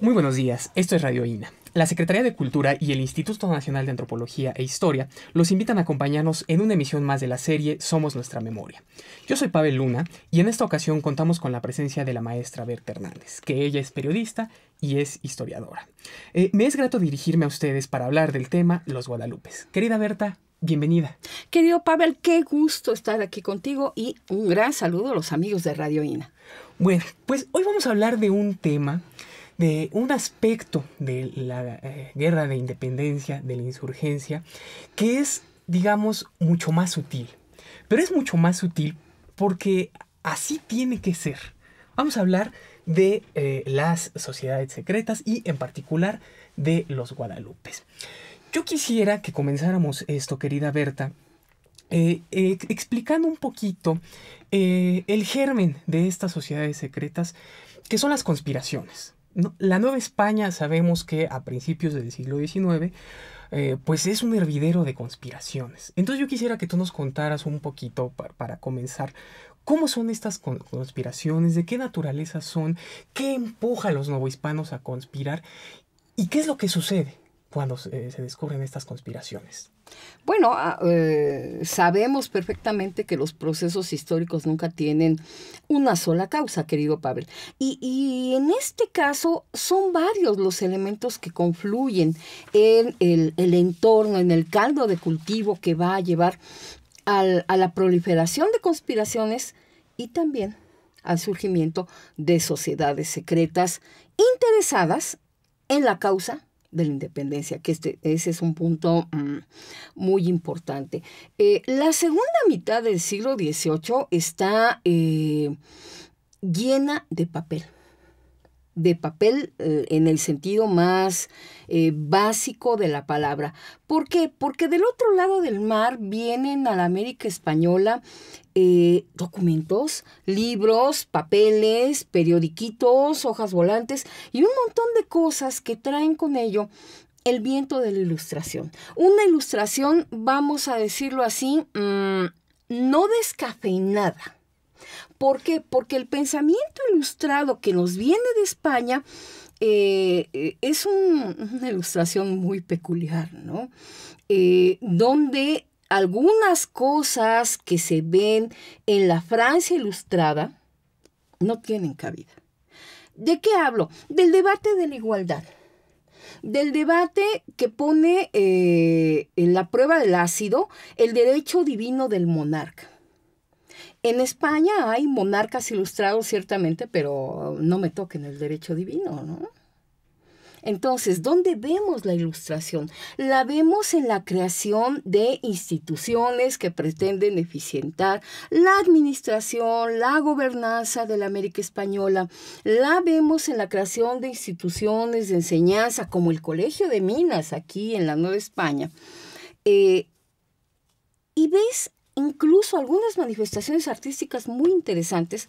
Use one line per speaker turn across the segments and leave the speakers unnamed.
Muy buenos días, esto es Radio INA. La Secretaría de Cultura y el Instituto Nacional de Antropología e Historia los invitan a acompañarnos en una emisión más de la serie Somos Nuestra Memoria. Yo soy Pavel Luna y en esta ocasión contamos con la presencia de la maestra Berta Hernández, que ella es periodista y es historiadora. Eh, me es grato dirigirme a ustedes para hablar del tema Los Guadalupes. Querida Berta, bienvenida. Querido Pavel, qué
gusto estar aquí contigo y un gran saludo a los amigos de Radio INA. Bueno, pues
hoy vamos a hablar de un tema de un aspecto de la eh, guerra de independencia, de la insurgencia, que es, digamos, mucho más sutil. Pero es mucho más sutil porque así tiene que ser. Vamos a hablar de eh, las sociedades secretas y en particular de los guadalupes. Yo quisiera que comenzáramos esto, querida Berta, eh, explicando un poquito el germen de estas sociedades secretas, que son las conspiraciones la Nueva España sabemos que a principios del siglo XIX eh, pues es un hervidero de conspiraciones. Entonces yo quisiera que tú nos contaras un poquito para, para comenzar. ¿Cómo son estas conspiraciones? ¿De qué naturaleza son? ¿Qué empuja a los novohispanos a conspirar? ¿Y qué es lo que sucede? cuando eh, se, descubren estas conspiraciones?
Bueno, ah, eh, sabemos perfectamente que los procesos históricos nunca tienen una sola causa, querido Pavel. Y, en este caso son varios los elementos que confluyen en el, entorno, en el caldo de cultivo que va a llevar a la proliferación de conspiraciones y también al surgimiento de sociedades secretas interesadas en la causa de la independencia, que este, ese es un punto mm, muy importante. Eh, la segunda mitad del siglo XVIII está eh, llena de papel de papel eh, en el sentido más eh, básico de la palabra. ¿Por qué? Porque del otro lado del mar vienen a la América Española eh, documentos, libros, papeles, periodiquitos, hojas volantes y un montón de cosas que traen con ello el viento de la ilustración. Una ilustración, vamos a decirlo así, mm, no descafeinada ¿Por qué? Porque el pensamiento ilustrado que nos viene de España eh, eh, es una ilustración muy peculiar, ¿no? Eh, donde algunas cosas que se ven en la Francia ilustrada no tienen cabida. ¿De qué hablo? Del debate de la igualdad. Del debate que pone en la prueba del ácido el derecho divino del monarca en España hay monarcas ilustrados, ciertamente, pero no me toquen el derecho divino, ¿no? Entonces, ¿dónde vemos la ilustración? La vemos en la creación de instituciones que pretenden eficientar la administración, la gobernanza de la América Española. La vemos en la creación de instituciones de enseñanza como el Colegio de Minas aquí en la Nueva España. Eh, y ves incluso algunas manifestaciones artísticas muy interesantes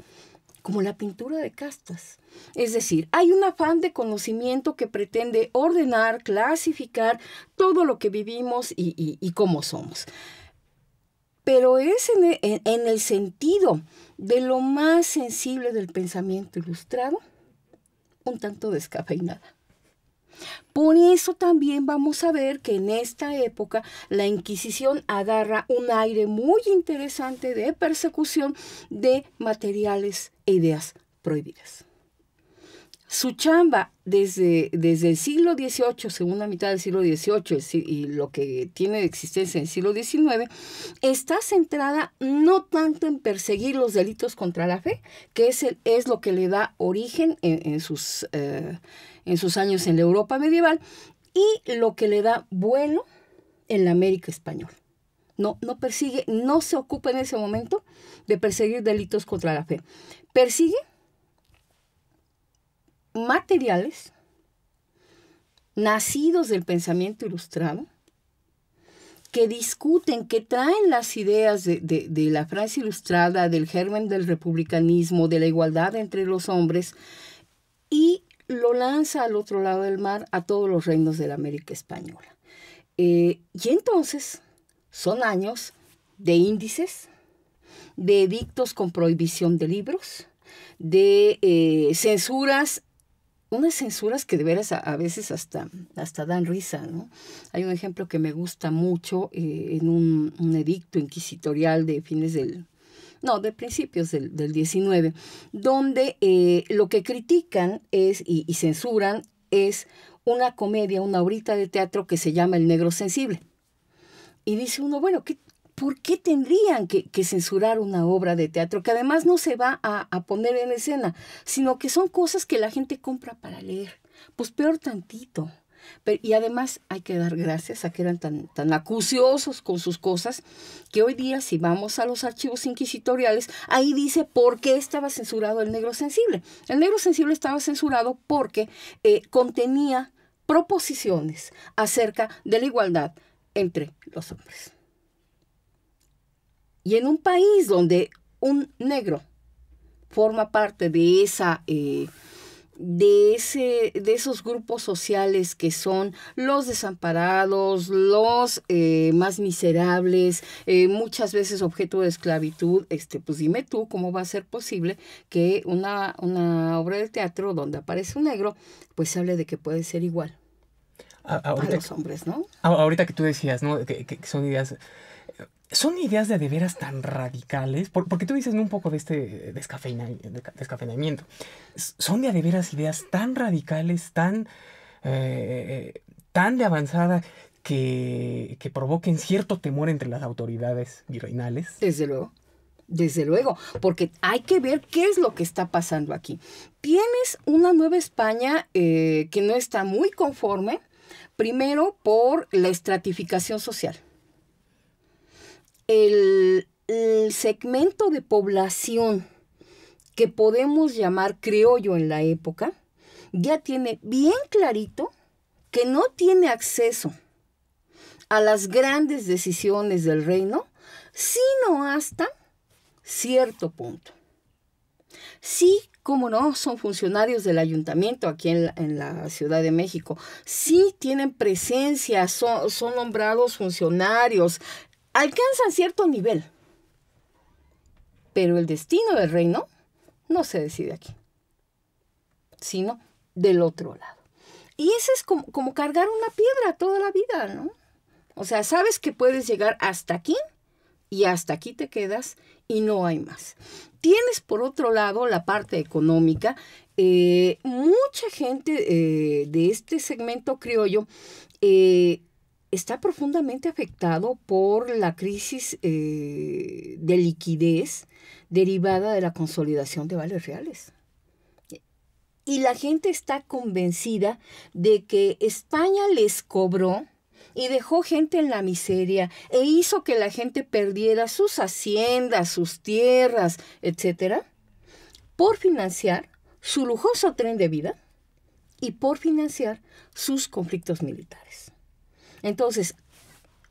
como la pintura de castas. Es decir, hay un afán de conocimiento que pretende ordenar, clasificar todo lo que vivimos y, cómo somos. Pero es e, en en, el sentido de lo más sensible del pensamiento ilustrado, un tanto descafeinada. Por eso también vamos a ver que en esta época la Inquisición agarra un aire muy interesante de persecución de materiales e ideas prohibidas su chamba desde, desde el siglo XVIII, segunda mitad del siglo XVIII y lo que tiene de existencia en el siglo XIX, está centrada no tanto en perseguir los delitos contra la fe, que es, el, es lo que le da origen en, sus, eh, en sus años en la Europa medieval y lo que le da vuelo en la América española. No, no persigue, no se ocupa en ese momento de perseguir delitos contra la fe. Persigue materiales nacidos del pensamiento ilustrado que discuten, que traen las ideas de, la Francia ilustrada, del germen del republicanismo, de la igualdad entre los hombres, y lo lanza al otro lado del mar a todos los reinos de la América Española. Eh, y entonces son años de índices, de edictos con prohibición de libros, de eh, censuras unas censuras que de veras a, veces hasta, hasta dan risa, ¿no? Hay un ejemplo que me gusta mucho eh, en un, edicto inquisitorial de fines del... No, de principios del, 19, donde eh, lo que critican es y, y censuran es una comedia, una horita de teatro que se llama El Negro Sensible. Y dice uno, bueno, ¿qué, ¿por qué tendrían que, censurar una obra de teatro que además no se va a, poner en escena, sino que son cosas que la gente compra para leer? Pues peor tantito. y además hay que dar gracias a que eran tan, acuciosos con sus cosas que hoy día si vamos a los archivos inquisitoriales, ahí dice por qué estaba censurado el negro sensible. El negro sensible estaba censurado porque eh, contenía proposiciones acerca de la igualdad entre los hombres. Y en un país donde un negro forma parte de esa... Eh, de, ese, de esos grupos sociales que son los desamparados, los eh, más miserables, eh, muchas veces objeto de esclavitud, este, pues dime tú cómo va a ser posible que una, una obra de teatro donde aparece un negro, pues hable de que puede ser igual
a, los hombres, ¿no? Ahorita que tú decías, ¿no? que son ideas son ideas de de veras tan radicales, porque tú dices un poco de este eh, descafeinamiento, son de de veras ideas tan radicales, tan, eh, eh, tan de avanzada, que, que provoquen cierto temor entre las autoridades virreinales. Desde luego. Desde luego, porque hay que ver qué es lo que está pasando aquí.
Tienes una Nueva España que no está muy conforme, primero por la estratificación social el, segmento de población que podemos llamar criollo en la época, ya tiene bien clarito que no tiene acceso a las grandes decisiones del reino, sino hasta cierto punto. Sí, como no, son funcionarios del ayuntamiento aquí en la, Ciudad de México. Sí tienen presencia, son, son nombrados funcionarios, alcanzan cierto nivel. Pero el destino del reino no se decide aquí, sino del otro lado. Y eso es como, cargar una piedra toda la vida, ¿no? O sea, sabes que puedes llegar hasta aquí y hasta aquí te quedas y no hay más. Tienes por otro lado la parte económica. Eh, mucha gente eh, de este segmento criollo está profundamente afectado por la crisis eh, de liquidez derivada de la consolidación de valores reales. Y la gente está convencida de que España les cobró y dejó gente en la miseria e hizo que la gente perdiera sus haciendas, sus tierras, etcétera, por financiar su lujoso tren de vida y por financiar sus conflictos militares. Entonces,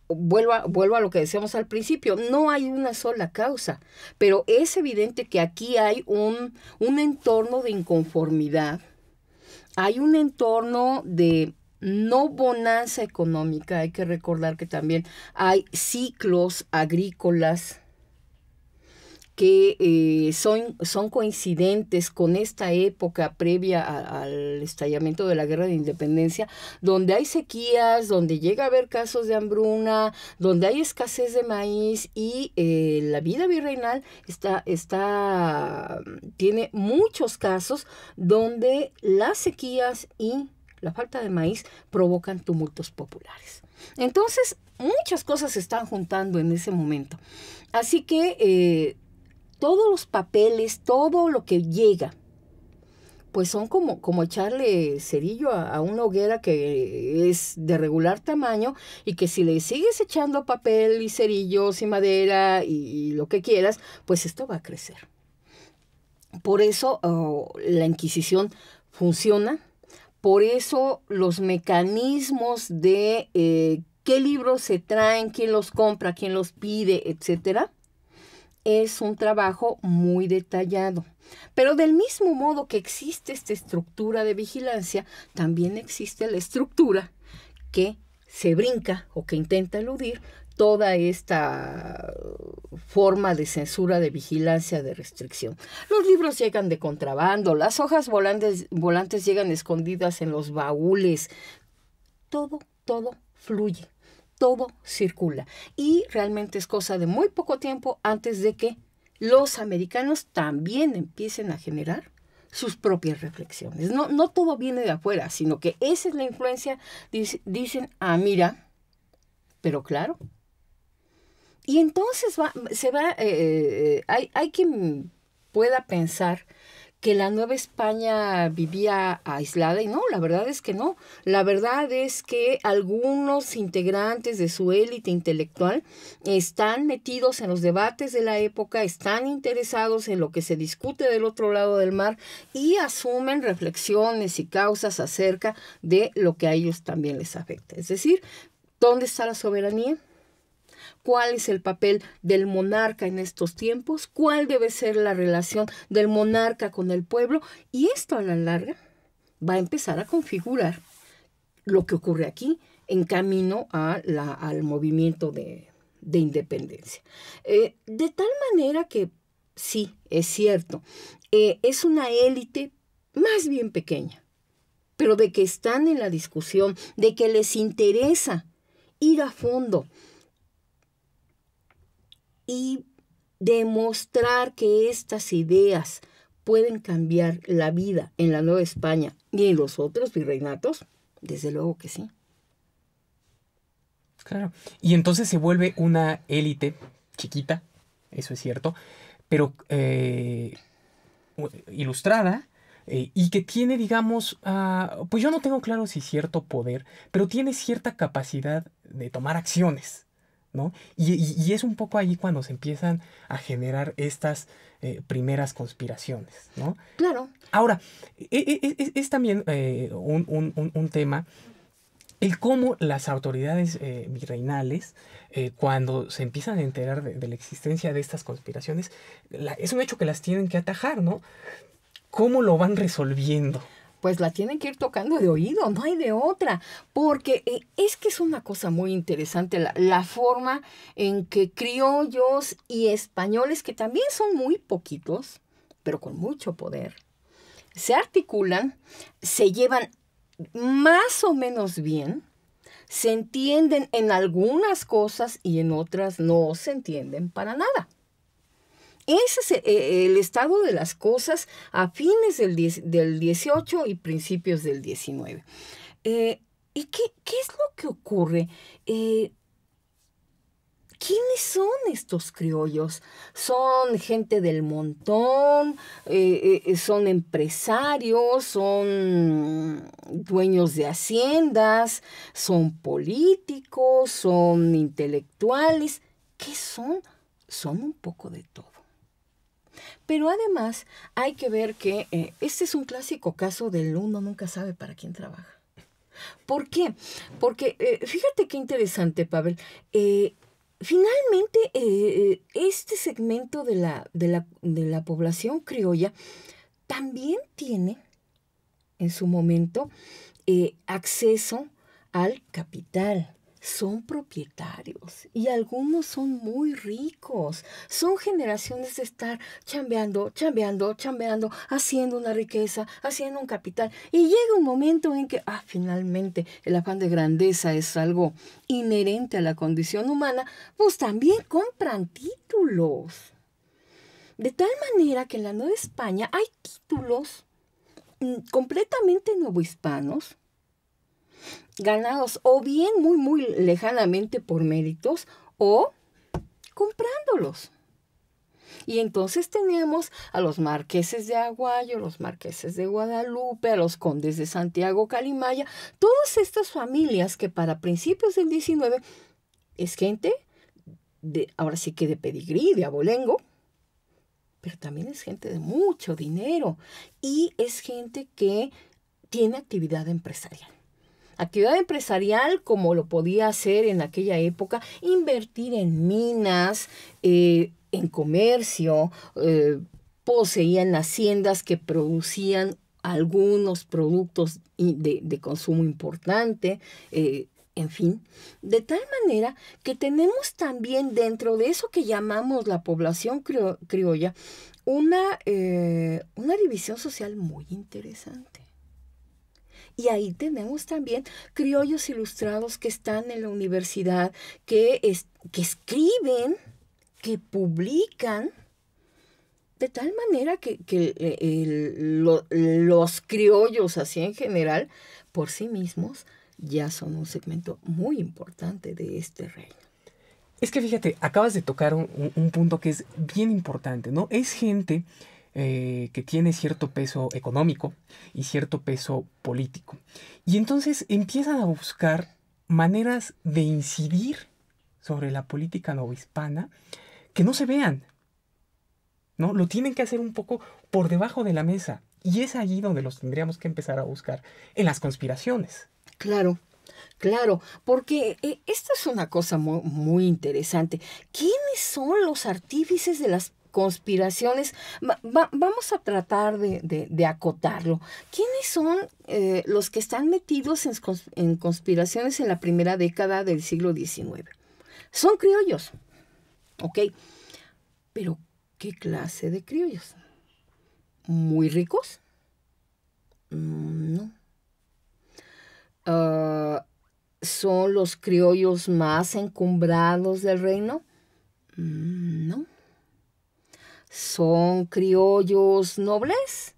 vuelvo a, a lo que decíamos al principio, no hay una sola causa, pero es evidente que aquí hay un entorno de inconformidad, hay un entorno de no bonanza económica, hay que recordar que también hay ciclos agrícolas que eh, son, son coincidentes con esta época previa al estallamiento de la Guerra de Independencia, donde hay sequías, donde llega a haber casos de hambruna, donde hay escasez de maíz y eh, la vida virreinal está, está, mm, tiene muchos casos donde las sequías y la falta de maíz provocan tumultos populares. Entonces, muchas cosas se están juntando en ese momento. Así que... Eh, todos los papeles, todo lo que llega, pues son como, como echarle cerillo a, una hoguera que es de regular tamaño y que si le sigues echando papel y cerillos y madera y, lo que quieras, pues esto va a crecer. Por eso oh, la Inquisición funciona, por eso los mecanismos de eh, qué libros se traen, quién los compra, quién los pide, etcétera, es un trabajo muy detallado. Pero del mismo modo que existe esta estructura de vigilancia, también existe la estructura que se brinca o que intenta eludir toda esta forma de censura, de vigilancia, de restricción. Los libros llegan de contrabando, las hojas volantes, volantes llegan escondidas en los baúles. Todo, todo fluye todo circula. Y realmente es cosa de muy poco tiempo antes de que los americanos también empiecen a generar sus propias reflexiones. No, todo viene de afuera, sino que esa es la influencia. dicen, ah, mira, pero claro. Y entonces se va, eh, eh, hay, hay quien pueda pensar que la Nueva España vivía aislada y no, la verdad es que no. La verdad es que algunos integrantes de su élite intelectual están metidos en los debates de la época, están interesados en lo que se discute del otro lado del mar y asumen reflexiones y causas acerca de lo que a ellos también les afecta. Es decir, ¿dónde está la soberanía? cuál es el papel del monarca en estos tiempos, cuál debe ser la relación del monarca con el pueblo, y esto a la larga va a empezar a configurar lo que ocurre aquí en camino al movimiento de, independencia. Eh, de tal manera que, sí, es cierto, eh, es una élite más bien pequeña, pero de que están en la discusión, de que les interesa ir a fondo, y demostrar que estas ideas pueden cambiar la vida en la Nueva España y en los otros virreinatos, desde luego que sí.
Claro. Y entonces se vuelve una élite chiquita, eso es cierto, pero eh, ilustrada, eh, y que tiene, digamos, ah, pues yo no tengo claro si cierto poder, pero tiene cierta capacidad de tomar acciones. Y, es un poco ahí cuando se empiezan a generar estas eh, primeras conspiraciones, Claro. Ahora, e, e, e, es, también eh, un, tema el cómo las autoridades eh, virreinales, cuando se empiezan a enterar de, la existencia de estas conspiraciones, es un hecho que las tienen que atajar, ¿no? ¿Cómo lo van resolviendo? pues la tienen que ir tocando de oído, no hay de otra, porque eh, es que es
una cosa muy interesante la, la forma en que criollos y españoles, que también son muy poquitos, pero con mucho poder, se articulan, se llevan más o menos bien, se entienden en algunas cosas y en otras no se entienden para nada. Ese es eh, el estado de las cosas a fines del, del 18 y principios del 19. Eh, ¿Y qué, es lo que ocurre? Eh, ¿Quiénes son estos criollos? Son gente del montón, son empresarios, son dueños de haciendas, son políticos, son intelectuales. ¿Qué son? Son un poco de todo. Pero además hay que ver que eh, este es un clásico caso del uno nunca sabe para quién trabaja. ¿Por qué? Porque eh, fíjate qué interesante, Pavel. Eh, finalmente, este segmento de la, de la, población criolla también tiene en su momento acceso al capital son propietarios y algunos son muy ricos. Son generaciones de estar chambeando, chambeando, chambeando, haciendo una riqueza, haciendo un capital. Y llega un momento en que, ah, finalmente el afán de grandeza es algo inherente a la condición humana, pues también compran títulos. De tal manera que en la Nueva España hay títulos mm, completamente nuevo hispanos ganados o bien muy, muy lejanamente por méritos o comprándolos. Y entonces tenemos a los marqueses de Aguayo, los marqueses de Guadalupe, a los condes de Santiago Calimaya, todas estas familias que para principios del 19 es gente de, ahora sí que de pedigrí, de abolengo, pero también es gente de mucho dinero y es gente que tiene actividad empresarial actividad empresarial como lo podía hacer en aquella época, invertir en minas, eh, en comercio, eh, poseían haciendas que producían algunos productos de, consumo importante, eh, en fin, de tal manera que tenemos también dentro de eso que llamamos la población criolla, una, una división social muy interesante. Y ahí tenemos también criollos ilustrados que están en la universidad, que, que escriben, que publican, de tal manera que, los criollos así en general, por sí mismos, ya son un segmento muy
importante de este reino. Es que fíjate, acabas de tocar un, un punto que es bien importante, ¿no? Es gente eh, que tiene cierto peso económico y cierto peso político. Y entonces empiezan a buscar maneras de incidir sobre la política hispana que no se vean. ¿no? Lo tienen que hacer un poco por debajo de la mesa. Y es allí donde los tendríamos que empezar a buscar, en las conspiraciones. Claro, Claro, porque
eh, esta es una cosa muy, muy, interesante. ¿Quiénes son los artífices de las conspiraciones. vamos a tratar de, acotarlo. ¿Quiénes son eh, los que están metidos en, conspiraciones en la primera década del siglo XIX? Son criollos, ¿ok? Pero, ¿qué clase de criollos? ¿Muy ricos? Mm, no. Ah, ¿Son los criollos más encumbrados del reino? Mm, no. ¿Son criollos nobles?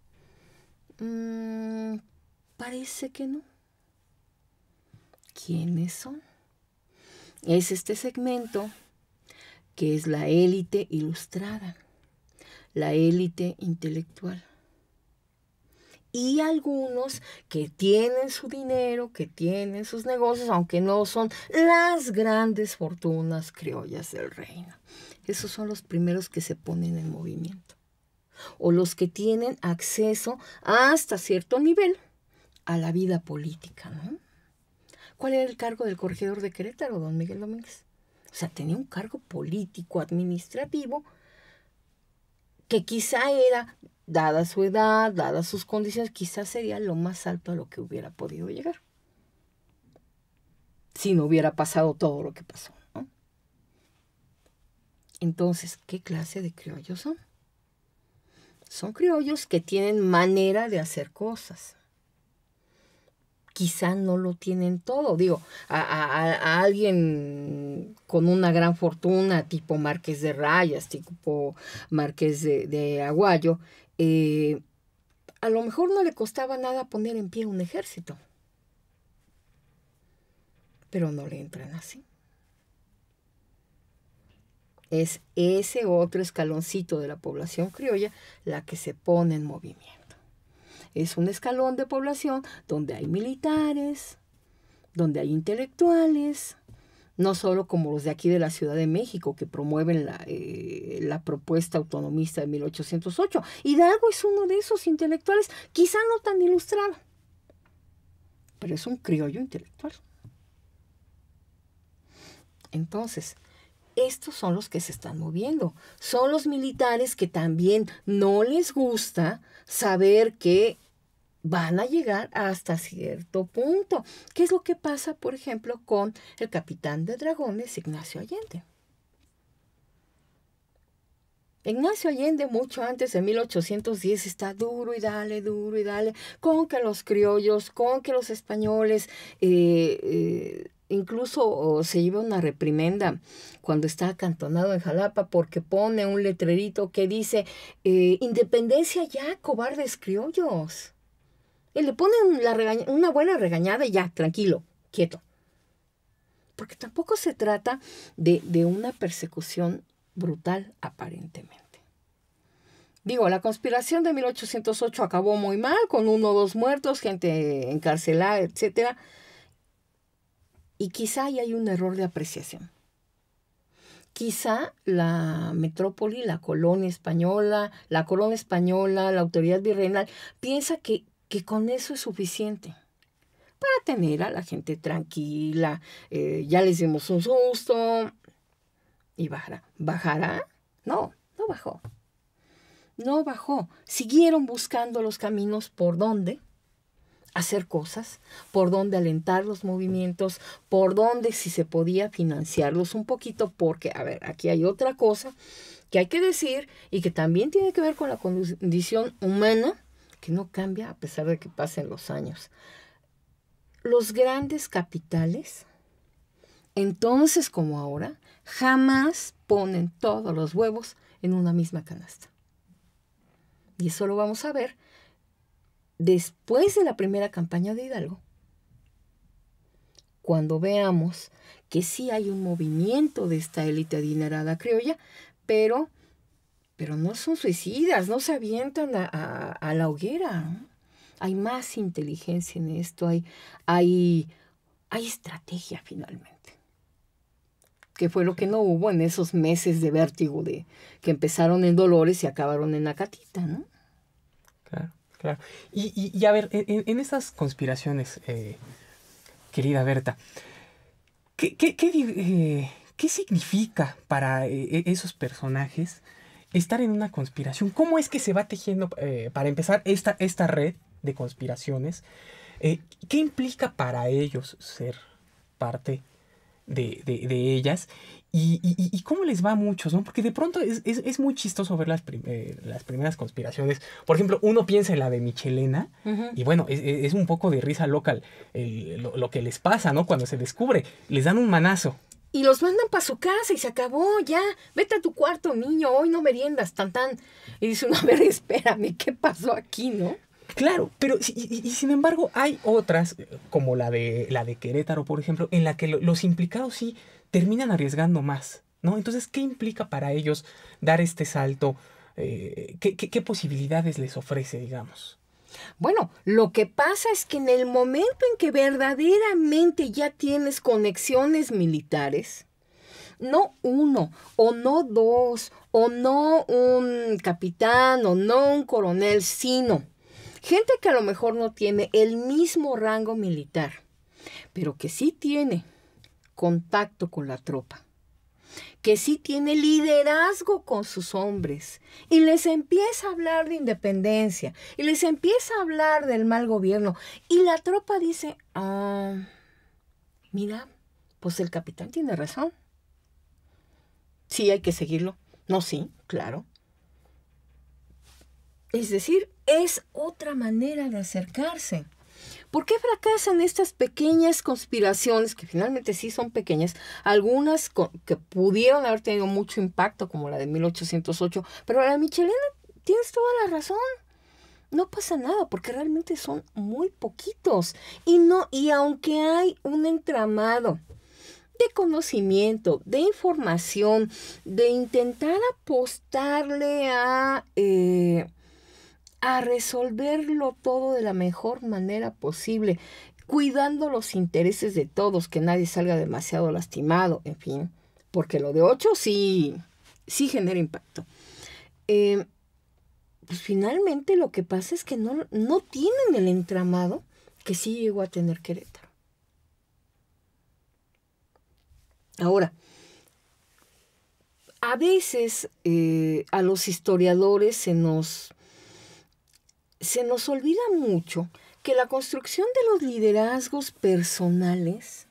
Mm, parece que no. ¿Quiénes son? Es este segmento que es la élite ilustrada, la élite intelectual. Y algunos que tienen su dinero, que tienen sus negocios, aunque no son las grandes fortunas criollas del reino esos son los primeros que se ponen en movimiento. O los que tienen acceso hasta cierto nivel a la vida política, ¿Cuál era el cargo del corregidor de Querétaro, don Miguel Domínguez? O sea, tenía un cargo político, administrativo, que quizá era, dada su edad, dadas sus condiciones, quizá sería lo más alto a lo que hubiera podido llegar. Si no hubiera pasado todo lo que pasó. Entonces, ¿qué clase de criollos son? Son criollos que tienen manera de hacer cosas. Quizá no lo tienen todo. Digo, a, alguien con una gran fortuna, tipo Marqués de Rayas, tipo Marqués de, Aguayo, eh, a lo mejor no le costaba nada poner en pie un ejército. Pero no le entran así es ese otro escaloncito de la población criolla la que se pone en movimiento. Es un escalón de población donde hay militares, donde hay intelectuales, no solo como los de aquí de la Ciudad de México que promueven la, eh, la, propuesta autonomista de 1808. Hidalgo es uno de esos intelectuales, quizá no tan ilustrado, pero es un criollo intelectual. Entonces, estos son los que se están moviendo. Son los militares que también no les gusta saber que van a llegar hasta cierto punto. ¿Qué es lo que pasa, por ejemplo, con el capitán de dragones, Ignacio Allende? Ignacio Allende, mucho antes de 1810, está duro y dale, duro y dale, con que los criollos, con que los españoles eh, eh, incluso se lleva una reprimenda cuando está acantonado en Jalapa porque pone un letrerito que dice, eh, independencia ya, cobardes criollos. Y le ponen una buena regañada y ya, tranquilo, quieto. Porque tampoco se trata de, una persecución brutal aparentemente. Digo, la conspiración de 1808 acabó muy mal, con uno o dos muertos, gente encarcelada, etcétera. Y quizá ahí hay un error de apreciación. Quizá la metrópoli, la colonia española, la colonia española, la autoridad virreinal, piensa que, que con eso es suficiente para tener a la gente tranquila, eh, ya les dimos un susto y bajará. ¿Bajará? No, no bajó. No bajó. Siguieron buscando los caminos por donde hacer cosas, por dónde alentar los movimientos, por dónde si se podía financiarlos un poquito, porque, a ver, aquí hay otra cosa que hay que decir y que también tiene que ver con la condición humana, que no cambia a pesar de que pasen los años. Los grandes capitales, entonces como ahora, jamás ponen todos los huevos en una misma canasta. Y eso lo vamos a ver después de la primera campaña de Hidalgo, cuando veamos que sí hay un movimiento de esta élite adinerada criolla, pero, pero no son suicidas, no se avientan a, la hoguera. Hay más inteligencia en esto, hay, hay, hay estrategia finalmente que fue lo que no hubo en esos meses de vértigo de que empezaron en Dolores y acabaron en Acatita, ¿no?
Claro. Claro. Y, a ver, en, en estas conspiraciones, eh, querida Berta, ¿qué, qué, eh, significa para eh, e, esos personajes estar en una conspiración? ¿Cómo es que se va tejiendo, para empezar, esta, esta red de conspiraciones? ¿Qué implica para ellos ser parte de, de, de ellas. Y, y, y, cómo les va a muchos, ¿no? Porque de pronto es, es, es muy chistoso ver las, eh, las primeras conspiraciones. Por ejemplo, uno piensa en la de Michelena, y bueno, es, un poco de risa local lo, lo, que les pasa, ¿no? Cuando se descubre, les dan un manazo.
Y los mandan para su casa y se acabó, ya. Vete a tu cuarto, niño, hoy no meriendas, tan tan. Y dice no a ver, espérame, ¿qué pasó
aquí, no? Claro, pero y, sin embargo hay otras, eh, como la de, la de Querétaro, por ejemplo, en la que los implicados sí terminan arriesgando más, ¿no? Entonces, ¿qué implica para ellos dar este salto? Eh, qué posibilidades les ofrece, digamos? Bueno,
lo que pasa es que en el momento en que verdaderamente ya tienes conexiones militares, no uno, o no dos, o no un capitán, o no un coronel, sino Gente que a lo mejor no tiene el mismo rango militar, pero que sí tiene contacto con la tropa, que sí tiene liderazgo con sus hombres y les empieza a hablar de independencia y les empieza a hablar del mal gobierno y la tropa dice, ah, mira, pues el capitán tiene razón. Sí, hay que seguirlo. No, sí, claro. Es decir, es otra manera de acercarse. ¿Por qué fracasan estas pequeñas conspiraciones, que finalmente sí son pequeñas, algunas que pudieron haber tenido mucho impacto, como la de 1808, pero la Michelena, tienes toda la razón. No pasa nada, porque realmente son muy poquitos. Y no, y aunque hay un entramado de conocimiento, de información, de intentar apostarle a eh, a resolverlo todo de la mejor manera posible, cuidando los intereses de todos, que nadie salga demasiado lastimado, en fin, porque lo de ocho sí, sí genera impacto. Eh, pues finalmente lo que pasa es que no, no tienen el entramado que sí llegó a tener Querétaro. Ahora, a veces eh, a los historiadores se nos se nos olvida mucho que la construcción de los liderazgos personales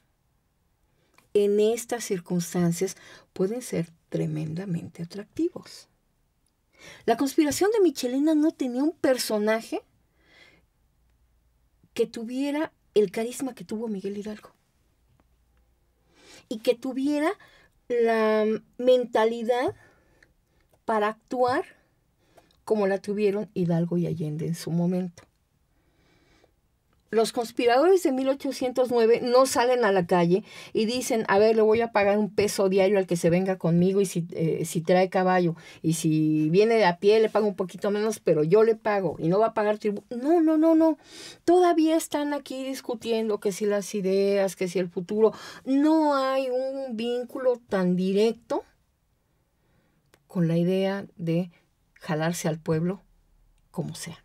en estas circunstancias pueden ser tremendamente atractivos. La conspiración de Michelena no tenía un personaje que tuviera el carisma que tuvo Miguel Hidalgo y que tuviera la mentalidad para actuar como la tuvieron Hidalgo y Allende en su momento. Los conspiradores de 1809 no salen a la calle y dicen, a ver, le voy a pagar un peso diario al que se venga conmigo y si, eh, trae caballo y si viene de a pie le pago un poquito menos, pero yo le pago y no va a pagar tributo. No, no, no, no. Todavía están aquí discutiendo que si las ideas, que si el futuro. No hay un vínculo tan directo con la idea de jalarse al pueblo como sea.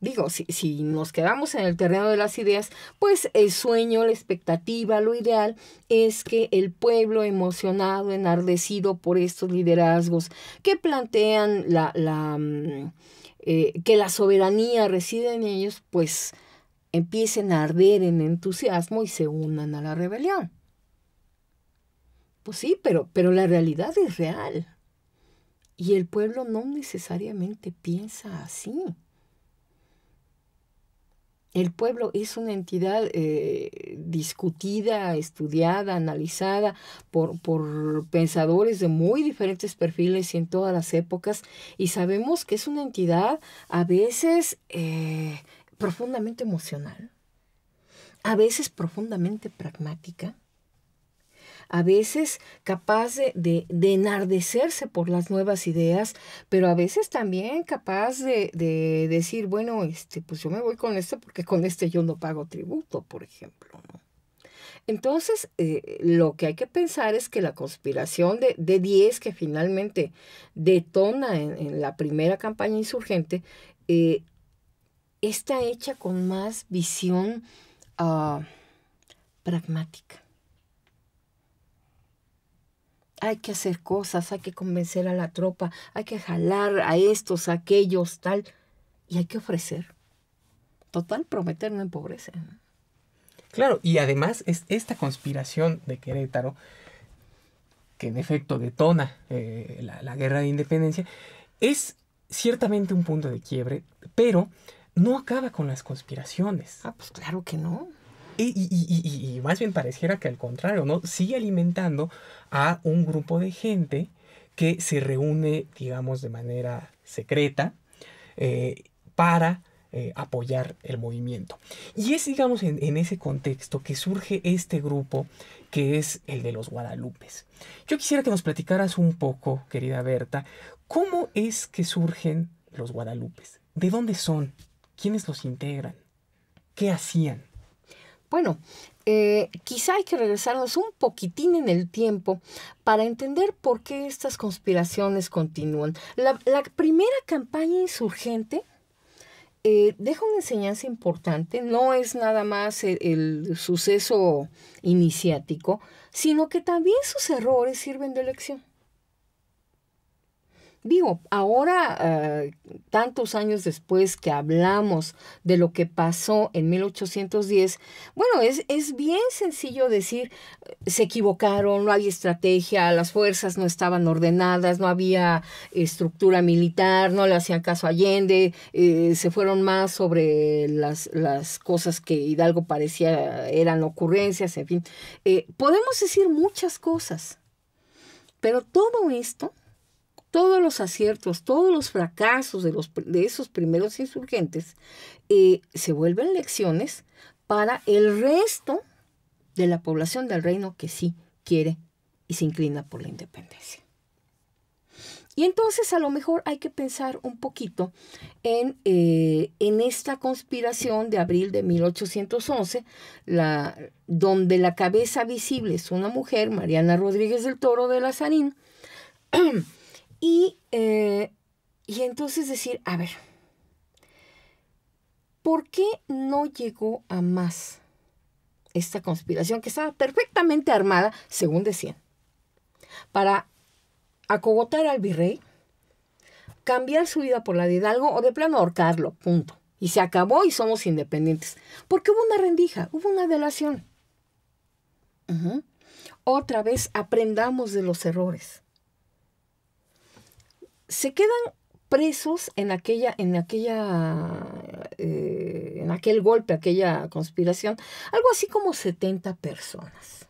Digo, si, nos quedamos en el terreno de las ideas, pues el sueño, la expectativa, lo ideal es que el pueblo emocionado, enardecido por estos liderazgos que plantean la, la mm, eh, que la soberanía reside en ellos, pues empiecen a arder en entusiasmo y se unan a la rebelión. Pues sí, pero, pero la realidad es real. Y el pueblo no necesariamente piensa así. El pueblo es una entidad eh, discutida, estudiada, analizada por, pensadores de muy diferentes perfiles y en todas las épocas. Y sabemos que es una entidad a veces eh, profundamente emocional, a veces profundamente pragmática, a veces capaz de, enardecerse por las nuevas ideas, pero a veces también capaz de, decir, bueno, este, pues yo me voy con este porque con este yo no pago tributo, por ejemplo. Entonces, eh, lo que hay que pensar es que la conspiración de, 10 que finalmente detona en, la primera campaña insurgente eh, está hecha con más visión ah, pragmática hay que hacer cosas, hay que convencer a la tropa, hay que jalar a estos, a aquellos, tal, y hay que ofrecer. Total, prometer no empobrecer.
Claro, y además es esta conspiración de Querétaro, que en efecto detona eh, la, la guerra de independencia, es ciertamente un punto de quiebre, pero no acaba con las conspiraciones. Ah, pues claro que no. Y, más bien pareciera que al contrario, ¿no? Sigue alimentando a un grupo de gente que se reúne, digamos, de manera secreta eh, para eh, apoyar el movimiento. Y es, digamos, en, en, ese contexto que surge este grupo que es el de los Guadalupes. Yo quisiera que nos platicaras un poco, querida Berta, cómo es que surgen los Guadalupes, de dónde son, quiénes los integran, qué hacían. Bueno,
eh, quizá hay que regresarnos un poquitín en el tiempo para entender por qué estas conspiraciones continúan. La, primera campaña insurgente eh, deja una enseñanza importante, no es nada más el, el, suceso iniciático, sino que también sus errores sirven de lección digo, ahora, eh, tantos años después que hablamos de lo que pasó en 1810, bueno, es, bien sencillo decir, eh, se equivocaron, no había estrategia, las fuerzas no estaban ordenadas, no había estructura militar, no le hacían caso a Allende, eh, se fueron más sobre las, cosas que Hidalgo parecía eran ocurrencias, en fin. podemos decir muchas cosas, pero todo esto todos los aciertos, todos los fracasos de, los, de esos primeros insurgentes eh, se vuelven lecciones para el resto de la población del reino que sí quiere y se inclina por la independencia. Y entonces a lo mejor hay que pensar un poquito en, eh, esta conspiración de abril de 1811, la, donde la cabeza visible es una mujer, Mariana Rodríguez del Toro de Lazarín, Y, eh, y entonces decir, a ver, ¿por qué no llegó a más esta conspiración que estaba perfectamente armada, según decían, para acogotar al virrey, cambiar su vida por la de Hidalgo o de plano ahorcarlo, punto. Y se acabó y somos independientes. Porque hubo una rendija, hubo una delación. Otra vez aprendamos de los errores se quedan presos en aquella, en aquella, eh, en aquel golpe, aquella conspiración, algo así como 70 personas.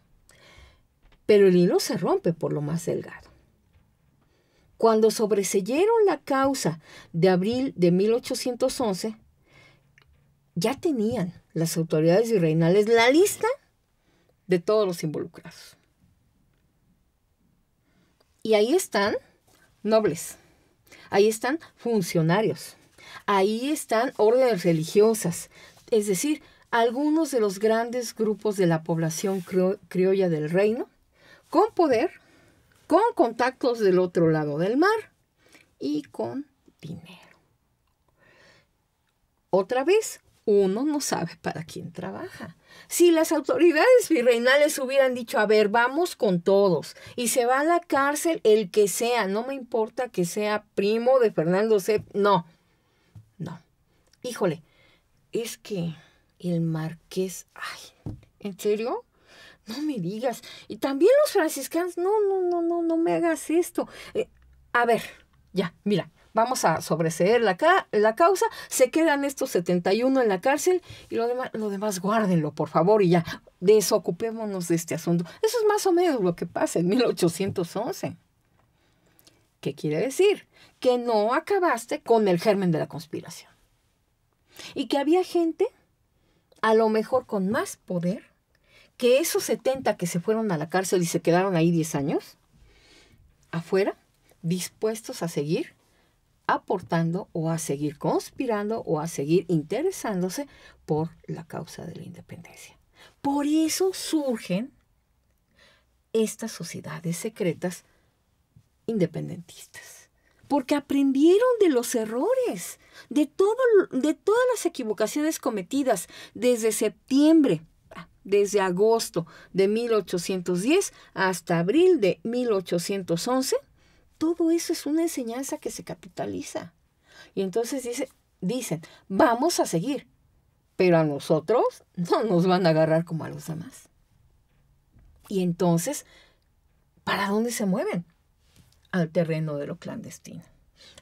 Pero el hilo se rompe por lo más delgado. Cuando sobreseyeron la causa de abril de 1811, ya tenían las autoridades virreinales la lista de todos los involucrados. Y ahí están nobles, ahí están funcionarios, ahí están órdenes religiosas, es decir, algunos de los grandes grupos de la población criolla del reino, con poder, con contactos del otro lado del mar y con dinero. Otra vez, uno no sabe para quién trabaja. Si las autoridades virreinales hubieran dicho, a ver, vamos con todos, y se va a la cárcel el que sea, no me importa que sea primo de Fernando C. No, no. Híjole, es que el marqués, ay, ¿en serio? No me digas. Y también los franciscanos, no, no, no, no, no me hagas esto. Eh, a ver, ya, mira, vamos a sobreseer la, la causa, se quedan estos 71 en la cárcel y lo demás, lo demás guárdenlo, por favor, y ya, desocupémonos de este asunto. Eso es más o menos lo que pasa en 1811. ¿Qué quiere decir? Que no acabaste con el germen de la conspiración. Y que había gente, a lo mejor con más poder, que esos 70 que se fueron a la cárcel y se quedaron ahí 10 años, afuera, dispuestos a seguir aportando o a seguir conspirando o a seguir interesándose por la causa de la independencia. Por eso surgen estas sociedades secretas independentistas, porque aprendieron de los errores, de, todo, de todas las equivocaciones cometidas desde septiembre ah, desde agosto de 1810 hasta abril de 1811, todo eso es una enseñanza que se capitaliza. Y entonces dicen, vamos a seguir, pero a nosotros no nos van a agarrar como a los demás. Y entonces, ¿para dónde se mueven? Al terreno de lo clandestino,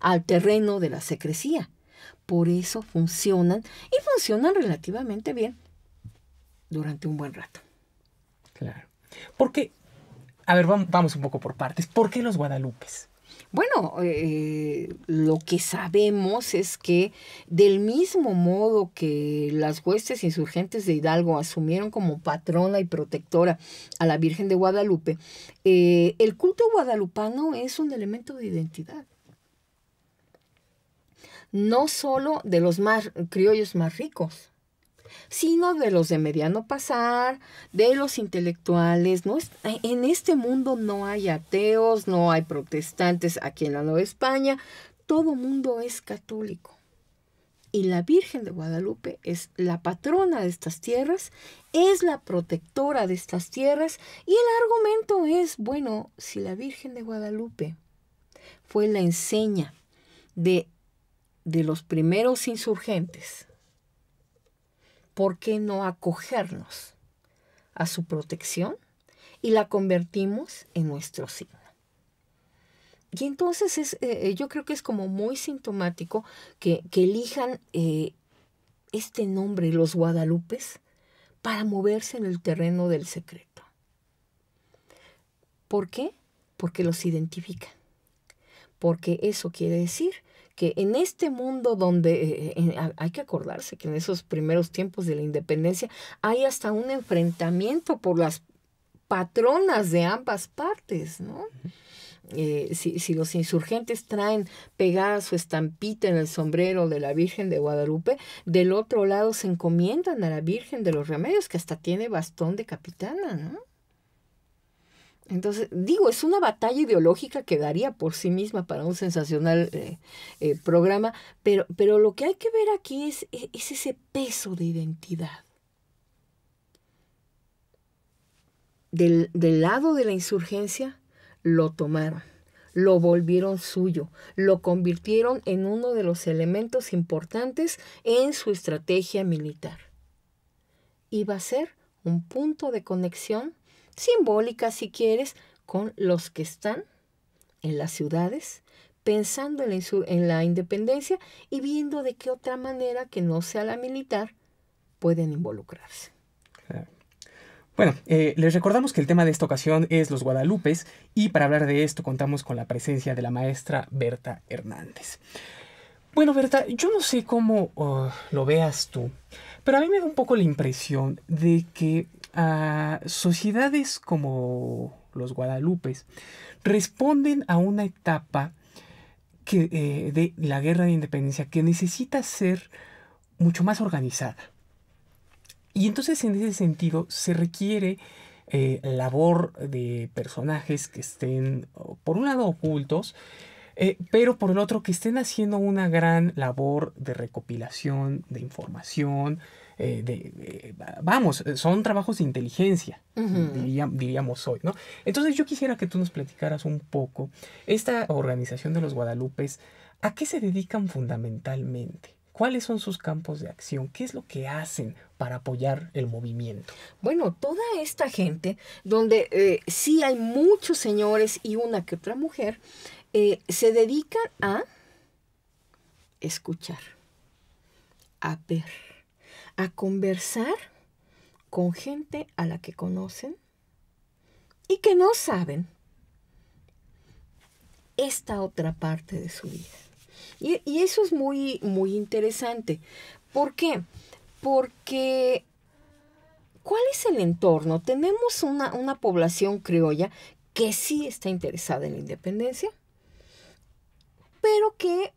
al terreno de la secrecía. Por eso funcionan y funcionan relativamente bien durante un buen
rato. Claro. Porque a ver, vamos un poco por partes. ¿Por qué los guadalupes?
Bueno, eh, lo que sabemos es que del mismo modo que las huestes insurgentes de Hidalgo asumieron como patrona y protectora a la Virgen de Guadalupe, eh, el culto guadalupano es un elemento de identidad. No solo de los más criollos más ricos, sino de los de mediano pasar, de los intelectuales. Eh, en este mundo no hay ateos, no hay protestantes aquí en la Nueva España, todo mundo es católico. Y la Virgen de Guadalupe es la patrona de estas tierras, es la protectora de estas tierras y el argumento es, bueno, si la Virgen de Guadalupe fue la enseña de, de los primeros insurgentes, ¿por qué no acogernos a su protección y la convertimos en nuestro signo? Y entonces eh, eh, yo creo que es como muy sintomático que, elijan eh, este nombre, los Guadalupes, para moverse en el terreno del secreto. ¿Por qué? Porque los identifican, Porque eso quiere decir que en este mundo donde eh, eh, hay que acordarse que en esos primeros tiempos de la independencia hay hasta un enfrentamiento por las patronas de ambas partes, ¿no? Eh, si, si, los insurgentes traen pegada su estampita en el sombrero de la Virgen de Guadalupe, del otro lado se encomiendan a la Virgen de los Remedios, que hasta tiene bastón de capitana, ¿no? Entonces, digo, es una batalla ideológica que daría por sí misma para un sensacional eh, eh, programa, pero, lo que hay que ver aquí es, e, es ese peso de identidad. Del, del lado de la insurgencia lo tomaron, lo volvieron suyo, lo convirtieron en uno de los elementos importantes en su estrategia militar. Iba a ser un punto de conexión simbólica si quieres, con los que están en las ciudades pensando en la, en la independencia y viendo de qué otra manera que no sea la militar pueden involucrarse.
Bueno, eh, les recordamos que el tema de esta ocasión es los Guadalupes y para hablar de esto contamos con la presencia de la maestra Berta Hernández. Bueno, Berta, yo no sé cómo oh, lo veas tú, pero a mí me da un poco la impresión de que sociedades como los guadalupes responden a una etapa eh, de la guerra de independencia que necesita ser mucho más organizada. Y entonces en ese sentido se requiere eh, labor de personajes que estén, por un lado, ocultos, eh, pero por el otro, que estén haciendo una gran labor de recopilación, de información, eh, de, eh, vamos, eh, son trabajos de inteligencia, diríamos hoy, ¿no? Entonces yo quisiera que tú nos platicaras un poco, esta organización de los Guadalupes, ¿a qué se dedican fundamentalmente? ¿Cuáles son sus campos de acción? ¿Qué es lo que hacen para apoyar el movimiento? Bueno,
toda esta gente, donde sí hay muchos señores y una que otra mujer, se dedican a escuchar, a ver, a conversar con gente a la que conocen y que no saben esta otra parte de su vida. Y, eso es muy, muy interesante. ¿Por qué? Porque ¿cuál es el entorno? Tenemos una, una, población criolla que sí está interesada en la independencia, pero que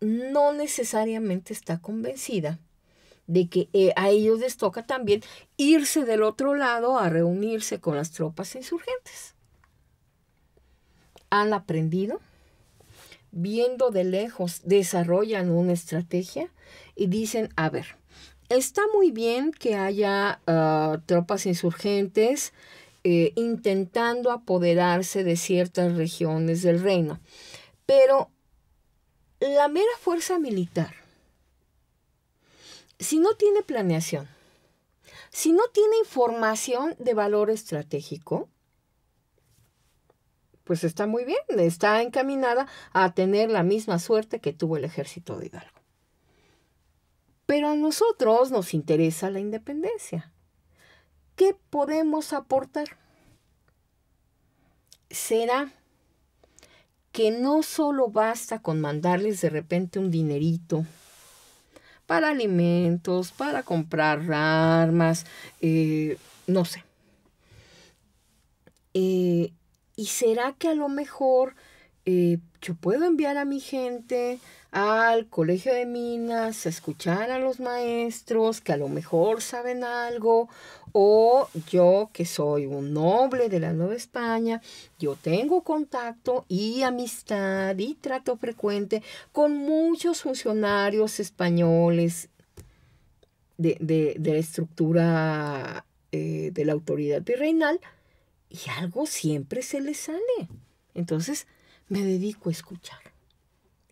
no necesariamente está convencida de que eh, a ellos les toca también irse del otro lado a reunirse con las tropas insurgentes. Han aprendido, viendo de lejos, desarrollan una estrategia y dicen, a ver, está muy bien que haya ah, tropas insurgentes eh, intentando apoderarse de ciertas regiones del reino, pero la mera fuerza militar si no tiene planeación, si no tiene información de valor estratégico, pues está muy bien, está encaminada a tener la misma suerte que tuvo el ejército de Hidalgo. Pero a nosotros nos interesa la independencia. ¿Qué podemos aportar? Será que no solo basta con mandarles de repente un dinerito para alimentos, para comprar armas, eh, no sé. Eh, ¿Y será que a lo mejor eh, yo puedo enviar a mi gente al colegio de minas, a escuchar a los maestros que a lo mejor saben algo, o yo que soy un noble de la Nueva España, yo tengo contacto y amistad y trato frecuente con muchos funcionarios españoles de, la estructura eh, de la autoridad virreinal y algo siempre se les sale. Entonces me dedico a escuchar.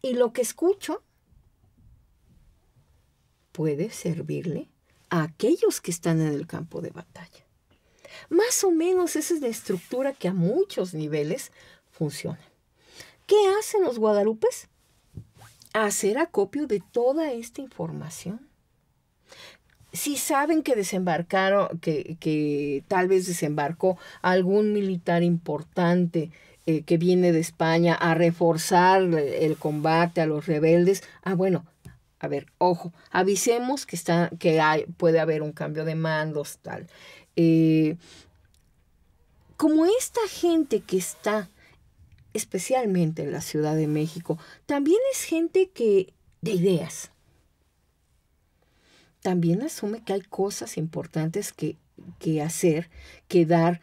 Y lo que escucho puede servirle a aquellos que están en el campo de batalla. Más o menos esa es la estructura que a muchos niveles funciona. ¿Qué hacen los guadalupes? Hacer acopio de toda esta información. Si saben que desembarcaron, que, que tal vez desembarcó algún militar importante eh, que viene de España a reforzar el combate a los rebeldes. Ah, bueno, a ver, ojo, avisemos que, está, que hay, puede haber un cambio de mandos, tal. Eh, como esta gente que está especialmente en la Ciudad de México, también es gente que de ideas. También asume que hay cosas importantes que, que hacer, que dar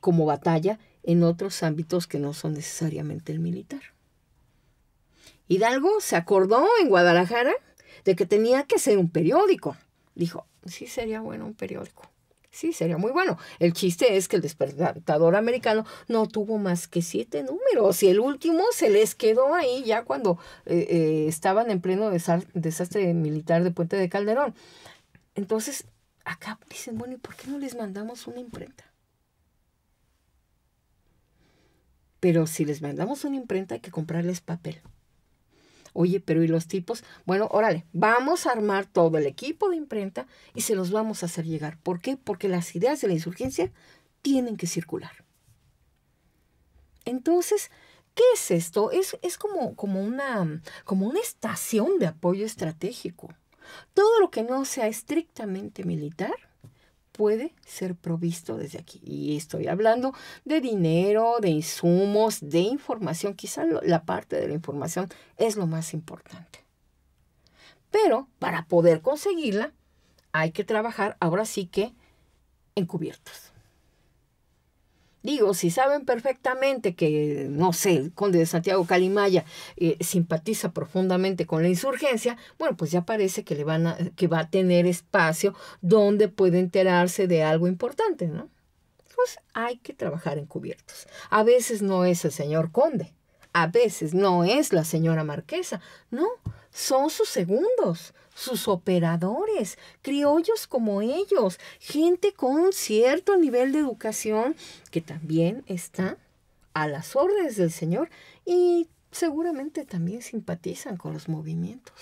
como batalla en otros ámbitos que no son necesariamente el militar. Hidalgo se acordó en Guadalajara de que tenía que ser un periódico. Dijo, sí sería bueno un periódico. Sí, sería muy bueno. El chiste es que el despertador americano no tuvo más que siete números y el último se les quedó ahí ya cuando eh, eh, estaban en pleno desastre militar de Puente de Calderón. Entonces, acá dicen, bueno, ¿y por qué no les mandamos una imprenta? Pero si les mandamos una imprenta hay que comprarles papel. Oye, pero ¿y los tipos? Bueno, órale, vamos a armar todo el equipo de imprenta y se los vamos a hacer llegar. ¿Por qué? Porque las ideas de la insurgencia tienen que circular. Entonces, ¿Qué es esto? Es, es como, como, una, como, una, estación de apoyo estratégico. Todo lo que no sea estrictamente militar puede ser provisto desde aquí. Y estoy hablando de dinero, de insumos, de información. Quizá la parte de la información es lo más importante. Pero para poder conseguirla, hay que trabajar ahora sí que encubiertos. Digo, si saben perfectamente que, no sé, el conde de Santiago Calimaya eh, simpatiza profundamente con la insurgencia, bueno, pues ya parece que, le van a, que va a tener espacio donde puede enterarse de algo importante, ¿no? Pues hay que trabajar encubiertos. A veces no es el señor conde, a veces no es la señora marquesa, no, son sus segundos sus operadores, criollos como ellos, gente con cierto nivel de educación que también está a las órdenes del Señor y seguramente también simpatizan con los movimientos.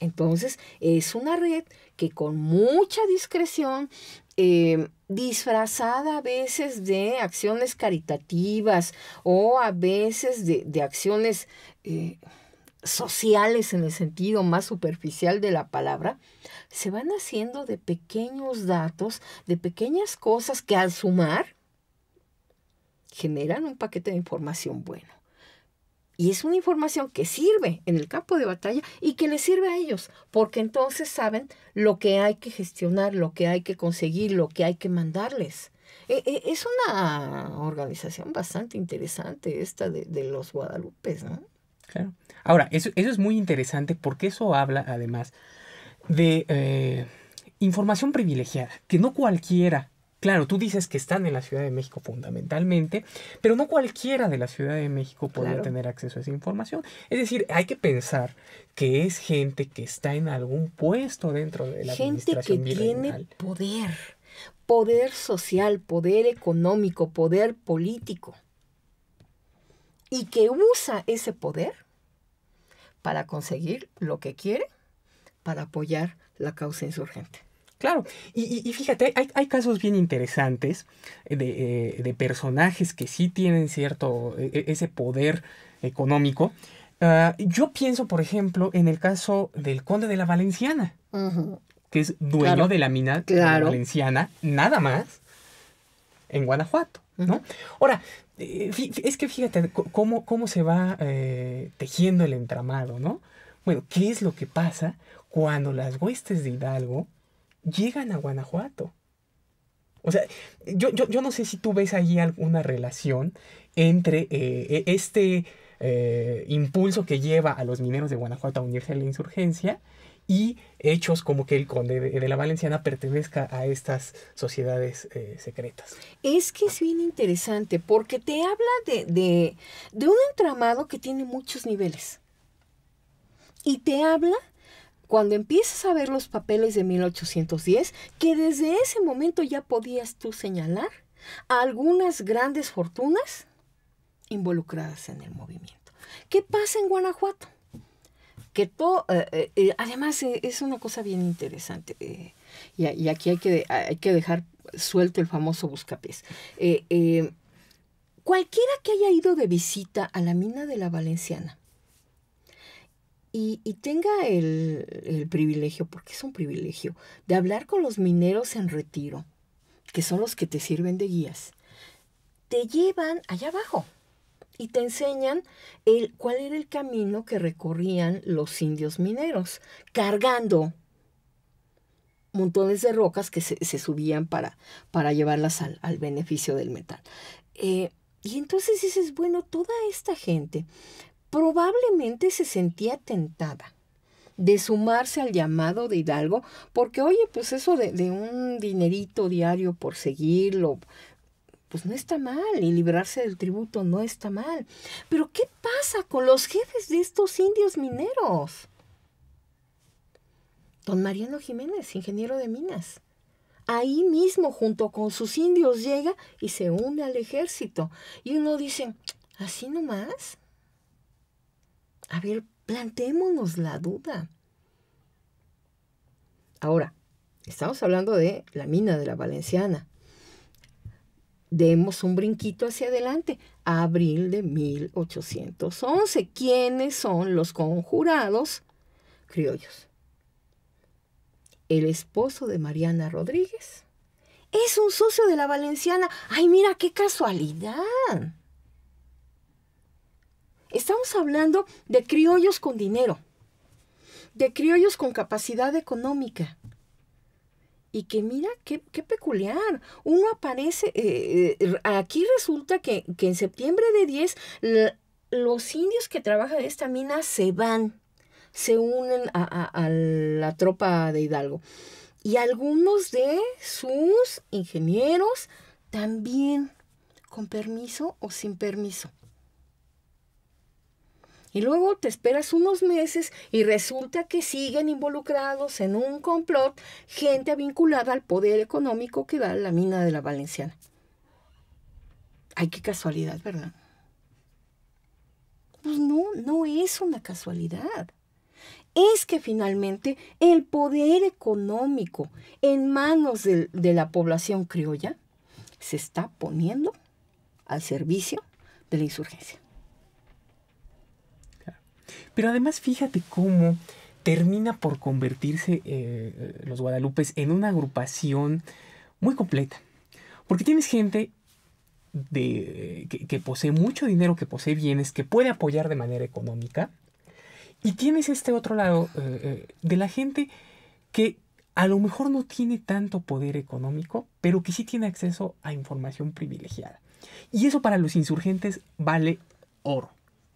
Entonces, es una red que con mucha discreción, eh, disfrazada a veces de acciones caritativas o a veces de, acciones eh, sociales en el sentido más superficial de la palabra, se van haciendo de pequeños datos, de pequeñas cosas que al sumar generan un paquete de información bueno. Y es una información que sirve en el campo de batalla y que les sirve a ellos, porque entonces saben lo que hay que gestionar, lo que hay que conseguir, lo que hay que mandarles. E, e, es una organización bastante interesante esta de, de los Guadalupes, ¿no?
Ahora, eso, es muy interesante porque eso habla además de eh, información privilegiada, que no cualquiera, claro, tú dices que están en la Ciudad de México fundamentalmente, pero no cualquiera de la Ciudad de México podría tener acceso a esa información. Es decir, hay que pensar que es gente que está en algún puesto dentro de la gente que tiene
poder, poder social, poder económico, poder político y que usa ese poder para conseguir lo que quiere, para apoyar la causa insurgente.
Claro, y, fíjate, hay, casos bien interesantes eh, de, personajes que sí tienen cierto, e, e, ese poder económico. Ah, yo pienso, por ejemplo, en el caso del conde de la Valenciana, que es dueño de la mina la Valenciana, nada más, en Guanajuato, ¿no? Ahora, eh, es que fíjate cómo, se va eh, tejiendo el entramado, ¿no? Bueno, ¿qué es lo que pasa cuando las huestes de Hidalgo llegan a Guanajuato? O sea, yo, no sé si tú ves ahí alguna relación entre eh, e, este impulso que lleva a los mineros de Guanajuato a unirse a la insurgencia y hechos como que el conde de, la Valenciana pertenezca a estas sociedades eh, secretas.
Es que es bien interesante porque te habla de, de un entramado que tiene muchos niveles. Y te habla cuando empiezas a ver los papeles de 1810, que desde ese momento ya podías tú señalar algunas grandes fortunas involucradas en el movimiento. ¿Qué pasa en Guanajuato? Eh, eh, eh, además es una cosa bien interesante y, aquí hay que, hay que dejar suelto el famoso buscapés. cualquiera que haya ido de visita a la mina de la Valenciana y, tenga el, privilegio, porque es un privilegio, de hablar con los mineros en retiro, que son los que te sirven de guías, te llevan allá abajo y te enseñan el, cuál era el camino que recorrían los indios mineros, cargando montones de rocas que se, subían para, para llevarlas al, al, beneficio del metal. Eh, y entonces dices, bueno, toda esta gente probablemente se sentía tentada de sumarse al llamado de Hidalgo, porque oye, pues eso de, de un dinerito diario por seguirlo, pues no está mal, y librarse del tributo no está mal. Pero ¿qué pasa con los jefes de estos indios mineros? Don Mariano Jiménez, ingeniero de minas. Ahí mismo, junto con sus indios, llega y se une al ejército. Y uno dice, ¿así nomás? A ver, planteémonos la duda. Ahora, estamos hablando de la mina de la Valenciana demos un brinquito hacia adelante, abril de 1811. ¿Quiénes son los conjurados criollos? El esposo de Mariana Rodríguez. Es un socio de la valenciana. ¡Ay, mira qué casualidad! Estamos hablando de criollos con dinero, de criollos con capacidad económica, y que mira qué, peculiar. Uno aparece, eh, eh, aquí resulta que, en septiembre de 10 los indios que trabajan en esta mina se van, se unen a la tropa de Hidalgo. Y algunos de sus ingenieros también, con permiso o sin permiso. Y luego te esperas unos meses y resulta que siguen involucrados en un complot gente vinculada al poder económico que da la mina de la Valenciana. Ay, qué casualidad, ¿verdad? Pues no, no es una casualidad. Es que finalmente el poder económico en manos de, de la población criolla se está poniendo al servicio de la insurgencia.
Pero además fíjate cómo termina por convertirse eh, eh, los Guadalupes en una agrupación muy completa. Porque tienes gente que, posee mucho dinero, que posee bienes, que puede apoyar de manera económica. Y tienes este otro lado eh, de la gente que a lo mejor no tiene tanto poder económico, pero que sí tiene acceso a información privilegiada. Y eso para los insurgentes vale oro,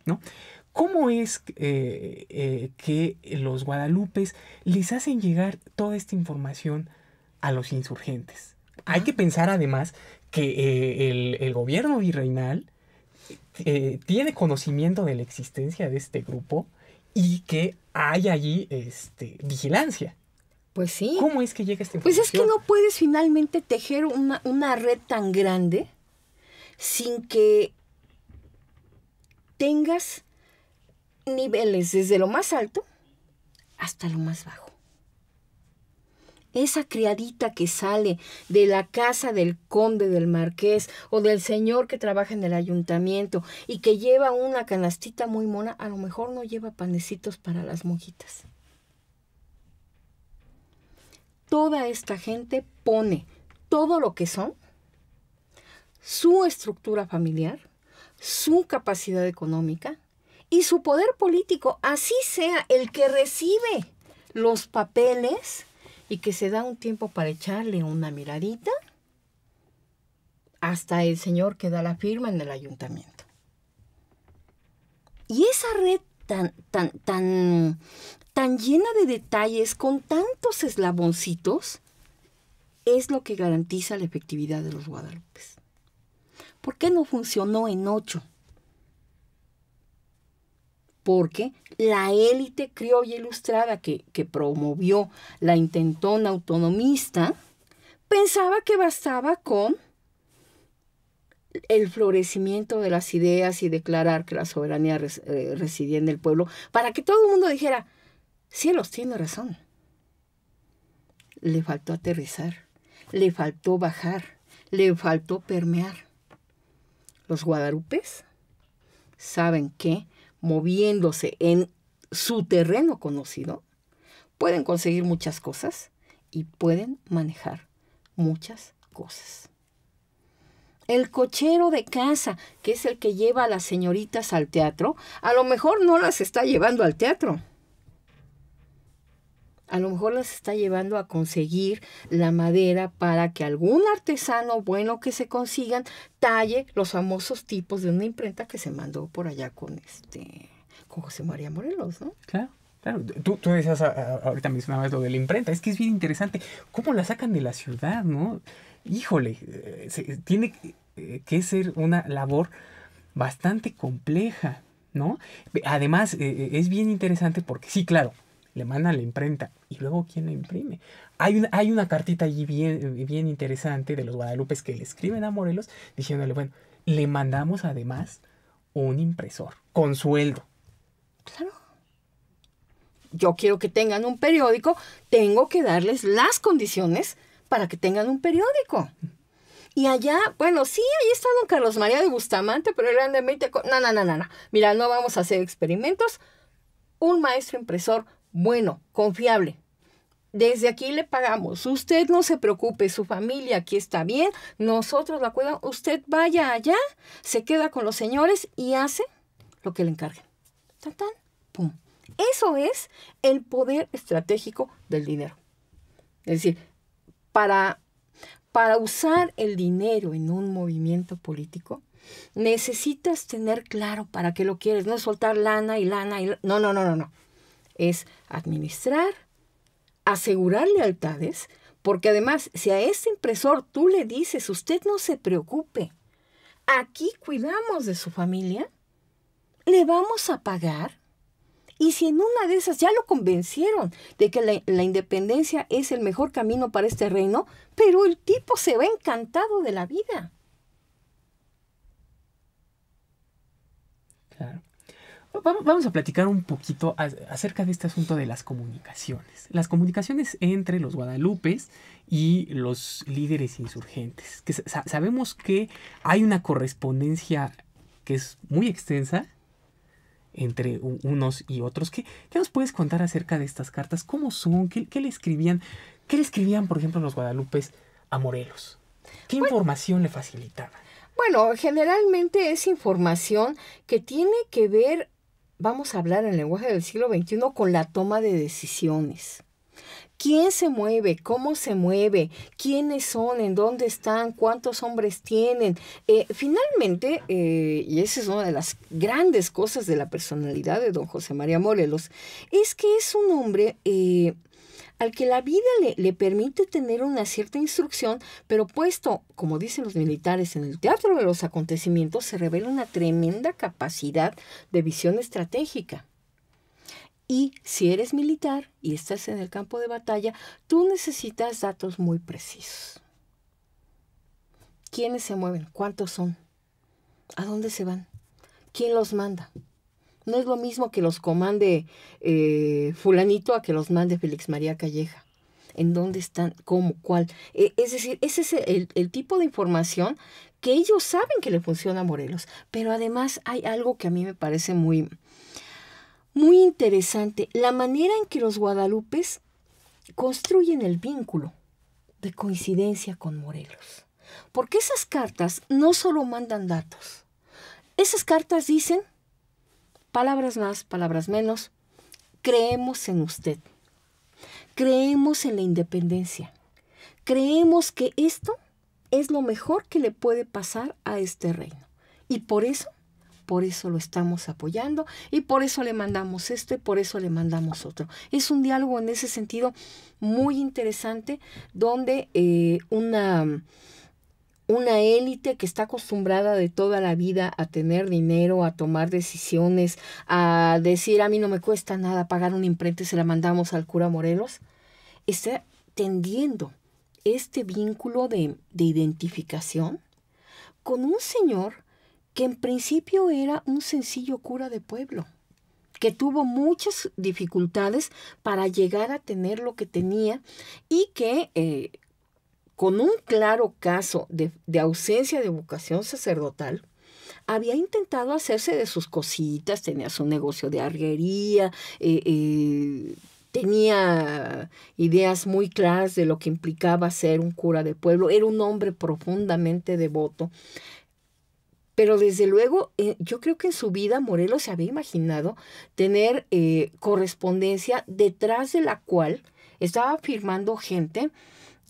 ¿no? ¿Cómo es eh, eh, que los guadalupes les hacen llegar toda esta información a los insurgentes? Hay que pensar además que eh, el, gobierno virreinal tiene conocimiento de la existencia de este grupo y que hay allí este, vigilancia. Pues sí. ¿Cómo es que llega esta información? Pues es que
no puedes finalmente tejer una, una red tan grande sin que tengas niveles desde lo más alto hasta lo más bajo. Esa criadita que sale de la casa del conde, del marqués o del señor que trabaja en el ayuntamiento y que lleva una canastita muy mona, a lo mejor no lleva panecitos para las monjitas. Toda esta gente pone todo lo que son, su estructura familiar, su capacidad económica, y su poder político, así sea el que recibe los papeles y que se da un tiempo para echarle una miradita, hasta el señor que da la firma en el ayuntamiento. Y esa red tan, tan, tan, tan llena de detalles, con tantos eslaboncitos, es lo que garantiza la efectividad de los Guadalupes. ¿Por qué no funcionó en ocho? porque la élite criolla ilustrada que, promovió la intentona autonomista pensaba que bastaba con el florecimiento de las ideas y declarar que la soberanía eh, residía en el pueblo para que todo el mundo dijera, cielos, tiene razón. Le faltó aterrizar, le faltó bajar, le faltó permear. Los guadarupes saben que moviéndose en su terreno conocido, pueden conseguir muchas cosas y pueden manejar muchas cosas. El cochero de casa, que es el que lleva a las señoritas al teatro, a lo mejor no las está llevando al teatro a lo mejor las está llevando a conseguir la madera para que algún artesano bueno que se consigan talle los famosos tipos de una imprenta que se mandó por allá con
este con José María Morelos, ¿no? Claro. Claro, tú, tú decías ahorita mencionabas lo de la imprenta, es que es bien interesante cómo la sacan de la ciudad, ¿no? Híjole, eh, tiene eh, que ser una labor bastante compleja, ¿no? Además, eh, es bien interesante porque sí, claro, le manda la imprenta y luego quién la imprime. Hay una, hay una cartita allí bien, bien interesante de los Guadalupes que le escriben a Morelos diciéndole, bueno, le mandamos además un impresor con sueldo. Claro. Yo quiero que tengan un periódico,
tengo que darles las condiciones para que tengan un periódico. Y allá, bueno, sí, ahí está don Carlos María de Bustamante, pero grandemente... No, no, no, no, no. Mira, no vamos a hacer experimentos. Un maestro impresor bueno, confiable. Desde aquí le pagamos. Usted no se preocupe, su familia aquí está bien, nosotros la cuidamos. Usted vaya allá, se queda con los señores y hace lo que le encarguen. Tan, pum. Eso es el poder estratégico del dinero. Es decir, para, para usar el dinero en un movimiento político, necesitas tener claro para qué lo quieres. No soltar lana y lana y... No, no, no, no, no es administrar, asegurar lealtades, porque además si a este impresor tú le dices, usted no se preocupe, aquí cuidamos de su familia, le vamos a pagar, y si en una de esas ya lo convencieron de que la, independencia es el mejor camino para este reino, pero el tipo se va encantado de la vida.
vamos a platicar un poquito acerca de este asunto de las comunicaciones. Las comunicaciones entre los guadalupes y los líderes insurgentes. Que sabemos que hay una correspondencia que es muy extensa entre unos y otros. ¿Qué, nos puedes contar acerca de estas cartas? ¿Cómo son? ¿Qué, le escribían? ¿Qué le escribían, por ejemplo, los guadalupes a Morelos? ¿Qué información le facilitaban?
Bueno, generalmente es información que tiene que ver vamos a hablar en lenguaje del siglo XXI con la toma de decisiones. ¿Quién se mueve? ¿Cómo se mueve? ¿Quiénes son? ¿En dónde están? ¿Cuántos hombres tienen? Eh, finalmente, eh, y esa es una de las grandes cosas de la personalidad de don José María Morelos, es que es un hombre eh, al que la vida le, permite tener una cierta instrucción, pero puesto, como dicen los militares, en el teatro de los acontecimientos, se revela una tremenda capacidad de visión estratégica. Y si eres militar y estás en el campo de batalla, tú necesitas datos muy precisos. ¿Quiénes se mueven? ¿Cuántos son? ¿A dónde se van? ¿Quién los manda? No es lo mismo que los comande eh, fulanito a que los mande Félix María Calleja. ¿En dónde están? ¿Cómo? ¿Cuál? E, es decir, ese es el, tipo de información que ellos saben que le funciona a Morelos. Pero además hay algo que a mí me parece muy, muy interesante. La manera en que los guadalupes construyen el vínculo de coincidencia con Morelos. Porque esas cartas no solo mandan datos. Esas cartas dicen palabras más, palabras menos, creemos en usted, creemos en la independencia, creemos que esto es lo mejor que le puede pasar a este reino. Y por eso, por eso lo estamos apoyando y por eso le mandamos esto y por eso le mandamos otro. Es un diálogo en ese sentido muy interesante donde eh, una una élite que está acostumbrada de toda la vida a tener dinero, a tomar decisiones, a decir a mí no me cuesta nada pagar un imprenta se la mandamos al cura Morelos, está tendiendo este vínculo de, identificación con un señor que en principio era un sencillo cura de pueblo, que tuvo muchas dificultades para llegar a tener lo que tenía y que eh, con un claro caso de, ausencia de vocación sacerdotal, había intentado hacerse de sus cositas, tenía su negocio de arguería, eh, eh, tenía ideas muy claras de lo que implicaba ser un cura de pueblo, era un hombre profundamente devoto. Pero desde luego, eh, yo creo que en su vida Morelos se había imaginado tener correspondencia detrás de la cual estaba firmando gente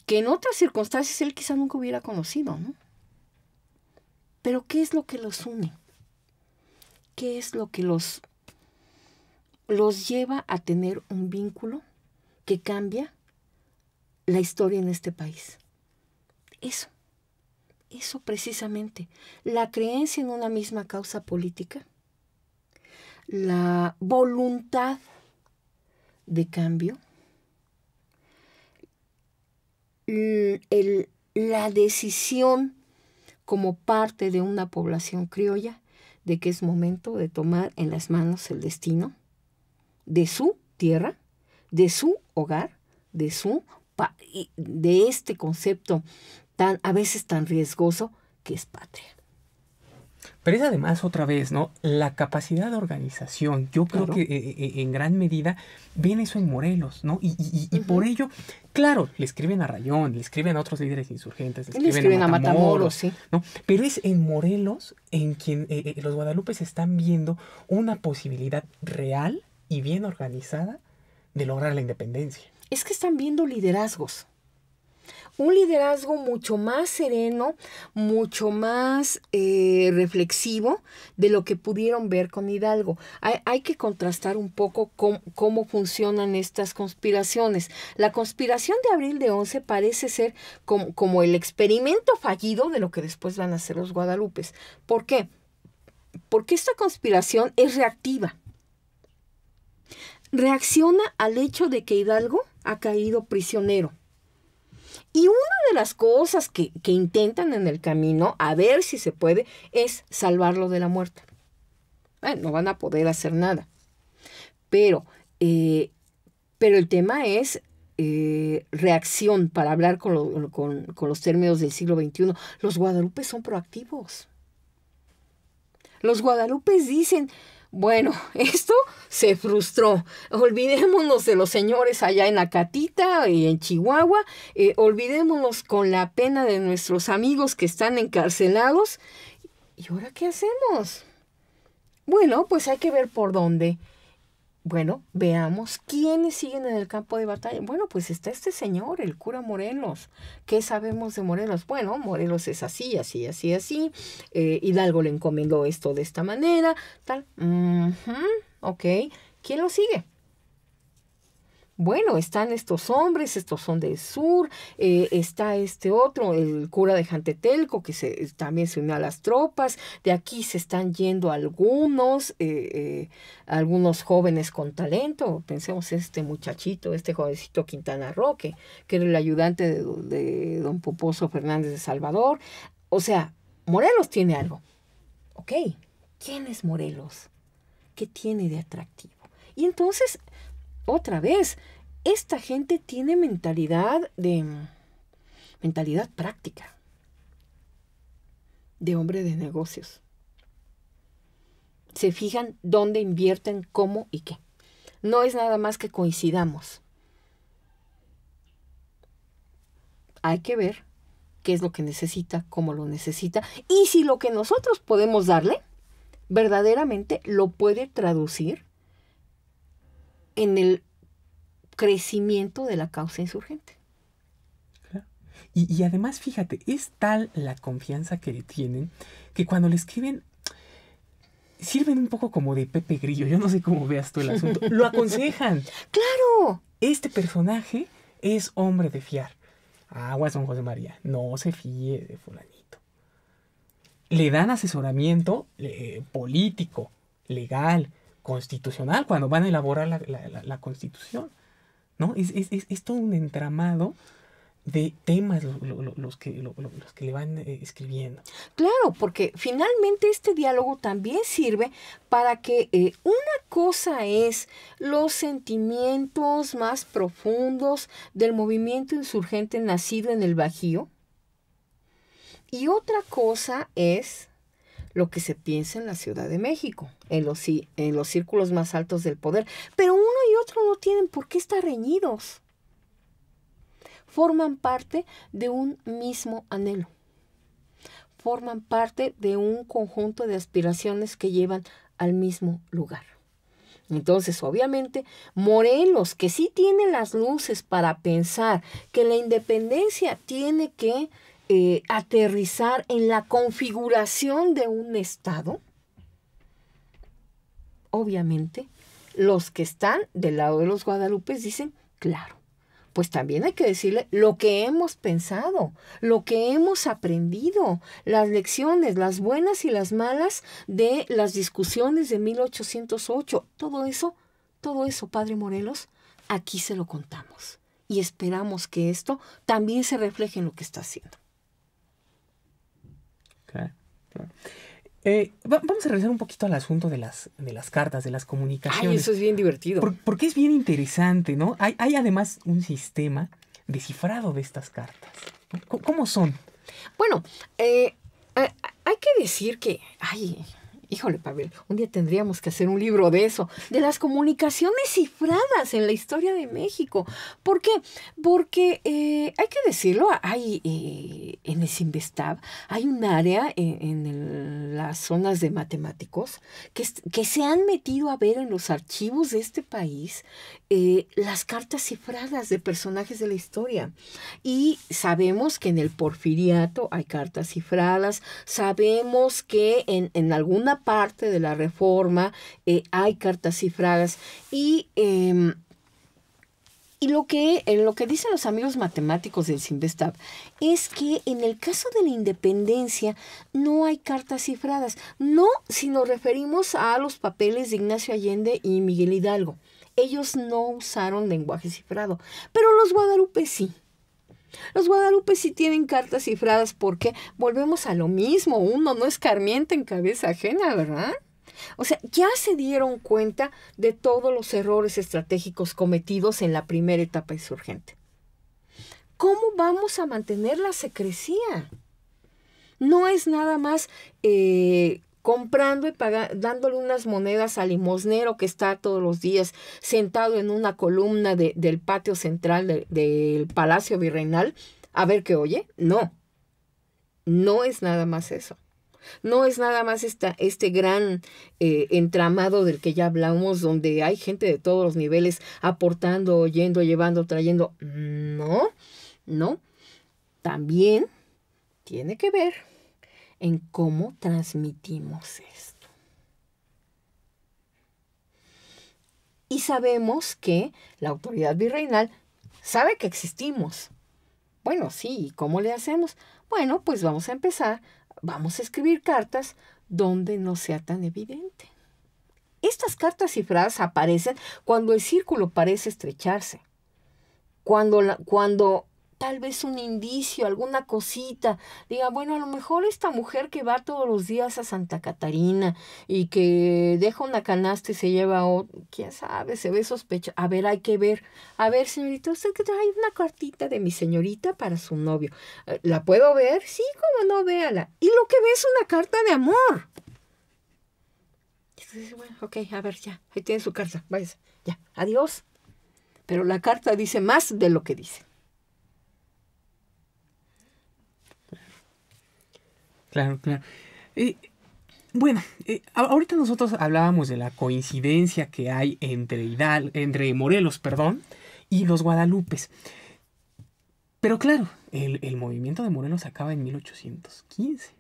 que en otras circunstancias él quizá nunca hubiera conocido, ¿no? Pero ¿qué es lo que los une? ¿Qué es lo que los, los lleva a tener un vínculo que cambia la historia en este país? Eso, eso precisamente, la creencia en una misma causa política, la voluntad de cambio, Mm, el, la decisión como parte de una población criolla de que es momento de tomar en las manos el destino de su tierra, de su hogar, de su de este concepto tan a veces tan
riesgoso que es patria. Pero es además otra vez, ¿no? La capacidad de organización. Yo creo que eh, eh, en gran medida viene eso en Morelos, ¿no? Y, y, por ello, claro, le escriben a Rayón, le escriben a otros líderes insurgentes, le escriben, a, Matamoros, sí. ¿no? Pero es en Morelos en quien eh, los guadalupes están viendo una posibilidad real y bien organizada de lograr la independencia.
Es que están viendo liderazgos un liderazgo mucho más sereno, mucho más eh, reflexivo de lo que pudieron ver con Hidalgo. Hay, que contrastar un poco cómo, funcionan estas conspiraciones. La conspiración de abril de 11 parece ser como, como el experimento fallido de lo que después van a hacer los guadalupes. ¿Por qué? Porque esta conspiración es reactiva reacciona al hecho de que Hidalgo ha caído prisionero. Y una de las cosas que, intentan en el camino, a ver si se puede, es salvarlo de la muerte. no van a poder hacer nada. Pero, eh, pero el tema es eh, reacción, para hablar con, con, los términos del siglo XXI. Los guadalupes son proactivos. Los guadalupes dicen, bueno, esto se frustró. Olvidémonos de los señores allá en Acatita y en Chihuahua. Eh, olvidémonos con la pena de nuestros amigos que están encarcelados. ¿Y ahora qué hacemos? Bueno, pues hay que ver por dónde. Bueno, veamos quiénes siguen en el campo de batalla. Bueno, pues está este señor, el cura Morelos. ¿Qué sabemos de Morelos? Bueno, Morelos es así, así, así, así. Eh, Hidalgo le encomendó esto de esta manera, tal. ok. ¿Quién lo sigue? bueno, están estos hombres, estos son del sur, eh, está este otro, el cura de Jantetelco, que se, eh, también se unió a las tropas, de aquí se están yendo algunos, eh, algunos jóvenes con talento, pensemos este muchachito, este jovencito Quintana Roque, que era el ayudante de, de don Poposo Fernández de Salvador, o sea, Morelos tiene algo, ok, ¿quién es Morelos? ¿Qué tiene de atractivo? Y entonces otra vez, esta gente tiene mentalidad de mentalidad práctica de hombre de negocios. Se fijan dónde invierten, cómo y qué. No es nada más que coincidamos. Hay que ver qué es lo que necesita, cómo lo necesita y si lo que nosotros podemos darle verdaderamente lo puede
traducir en el
crecimiento de la causa insurgente.
Y, además, fíjate, es tal la confianza que le tienen que cuando le escriben sirven un poco como de Pepe Grillo. Yo no sé cómo veas tú el asunto. Lo aconsejan. ¡Claro! Este personaje es hombre de fiar. Aguas, don José María. No se fíe de fulanito. Le dan asesoramiento eh, político, legal, constitucional cuando van a elaborar la, constitución. ¿no? Es, todo un entramado de temas los, que, que le van eh, escribiendo.
Claro, porque finalmente este diálogo también sirve para que eh, una cosa es los sentimientos más profundos del movimiento insurgente nacido en el Bajío y otra cosa es lo que se piensa en la Ciudad de México, en los, en los círculos más altos del poder. Pero uno y otro no tienen por qué estar reñidos. Forman parte de un mismo anhelo. Forman parte de un conjunto de aspiraciones que llevan al mismo lugar. Entonces, obviamente, Morelos, que sí tiene las luces para pensar que la independencia tiene que eh, aterrizar en la configuración de un Estado, obviamente, los que están del lado de los guadalupes dicen, claro, pues también hay que decirle lo que hemos pensado, lo que hemos aprendido, las lecciones, las buenas y las malas de las discusiones de 1808. Todo eso, todo eso, padre Morelos, aquí se lo contamos. Y esperamos que esto también se refleje en lo que está haciendo.
Eh, vamos a regresar un poquito al asunto de las, de las cartas, de las comunicaciones. Ay, eso es bien divertido. porque es bien interesante, ¿no? Hay, además un sistema descifrado de estas cartas. ¿Cómo, son? Bueno, eh, eh, hay que decir que, ay, Híjole, Pavel, un día tendríamos que hacer
un libro de eso, de las comunicaciones cifradas en la historia de México. ¿Por qué? Porque eh, hay que decirlo, hay eh, en el Simvestab, hay un área en, las zonas de matemáticos que, que, se han metido a ver en los archivos de este país eh, las cartas cifradas de personajes de la historia. Y sabemos que en el porfiriato hay cartas cifradas, sabemos que en, en alguna parte de la reforma, eh, hay cartas cifradas y... Em, y lo que, en lo que dicen los amigos matemáticos del Simvestab es que en el caso de la independencia no hay cartas cifradas, no si nos referimos a los papeles de Ignacio Allende y Miguel Hidalgo. Ellos no usaron lenguaje cifrado, pero los guadalupe sí. Los Guadalupe sí tienen cartas cifradas porque volvemos a lo mismo, uno no escarmienta en cabeza ajena, ¿verdad? O sea, ya se dieron cuenta de todos los errores estratégicos cometidos en la primera etapa insurgente. ¿Cómo vamos a mantener la secrecía? No es nada más eh, comprando y pagando, dándole unas monedas al limosnero que está todos los días sentado en una columna del patio central del Palacio Virreinal, a ver qué oye. No, no es nada más eso. No es nada más esta, este gran eh, entramado del que ya hablamos, donde hay gente de todos los niveles aportando, oyendo, llevando, trayendo. No, no. También tiene que ver en cómo transmitimos esto. Y sabemos que la autoridad virreinal sabe que existimos. Bueno, sí, ¿y cómo le hacemos? Bueno, pues vamos a empezar, vamos a escribir cartas donde no sea tan evidente. Estas cartas cifradas aparecen cuando el círculo parece estrecharse, cuando, la, cuando tal vez un indicio, alguna cosita. Diga, bueno, a lo mejor esta mujer que va todos los días a Santa Catarina y que deja una canasta y se lleva quién sabe, se ve sospecha. A ver, hay que ver. A ver, señorita, usted que trae una cartita de mi señorita para su novio. Eh, ¿La puedo ver? Sí, como no, véala. Y lo que ve es una carta de amor. Entonces, ok, a ver, ya, ahí tiene su carta, váyase, ya, adiós. Pero la carta dice más de lo
que dice. Claro, claro. Eh, bueno, eh, ahorita nosotros hablábamos de la coincidencia que hay entre, entre Morelos perdón, y los Guadalupes. Pero claro, el, movimiento de Morelos acaba en 1815,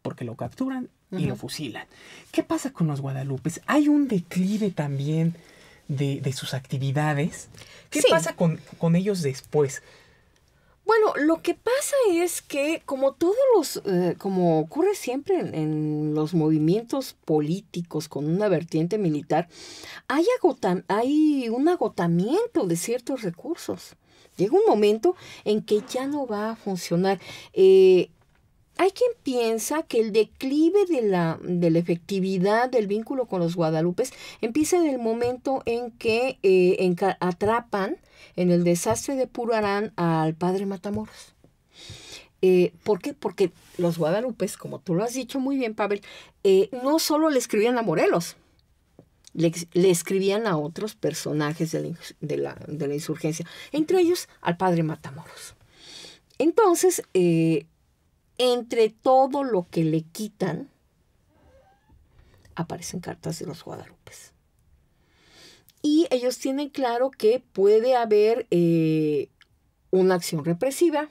porque lo capturan y lo fusilan. ¿Qué pasa con los Guadalupes? Hay un declive también de, sus actividades. ¿Qué pasa con, con ellos después? Bueno, lo que pasa es que como todos los, eh,
como ocurre siempre en, los movimientos políticos con una vertiente militar, hay, hay un agotamiento de ciertos recursos. Llega un momento en que ya no va a funcionar. Eh, hay quien piensa que el declive de la, efectividad del vínculo con los guadalupes empieza en el momento en que eh, atrapan en el desastre de Purarán al padre Matamoros. Eh, ¿Por qué? Porque los guadalupes, como tú lo has dicho muy bien, Pavel, eh, no solo le escribían a Morelos, le, escribían a otros personajes de la, insurgencia, entre ellos al padre Matamoros. Entonces, entre todo lo que le quitan, aparecen cartas de los Guadalupe. Y ellos tienen claro que puede haber eh, una acción represiva,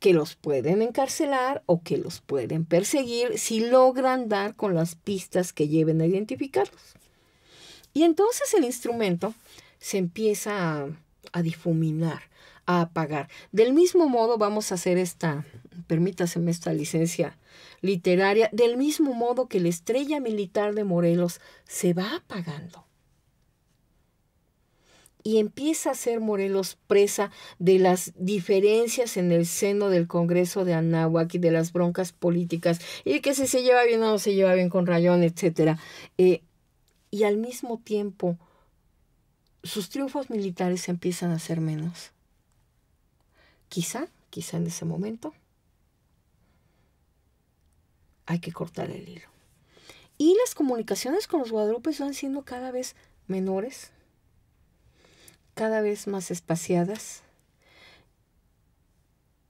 que los pueden encarcelar o que los pueden perseguir si logran dar con las pistas que lleven a identificarlos. Y entonces el instrumento se empieza a difuminar a apagar. Del mismo modo vamos a hacer esta, permítaseme esta licencia literaria, del mismo modo que la estrella militar de Morelos se va apagando. Y empieza a ser Morelos presa de las diferencias en el seno del Congreso de Anáhuac y de las broncas políticas y que si se lleva bien o no se lleva bien con Rayón, etc. Eh, y al mismo tiempo sus triunfos militares empiezan a ser menos Quizá, quizá en ese momento hay que cortar el hilo. Y las comunicaciones con los guadrupes van siendo cada vez menores, cada vez más espaciadas.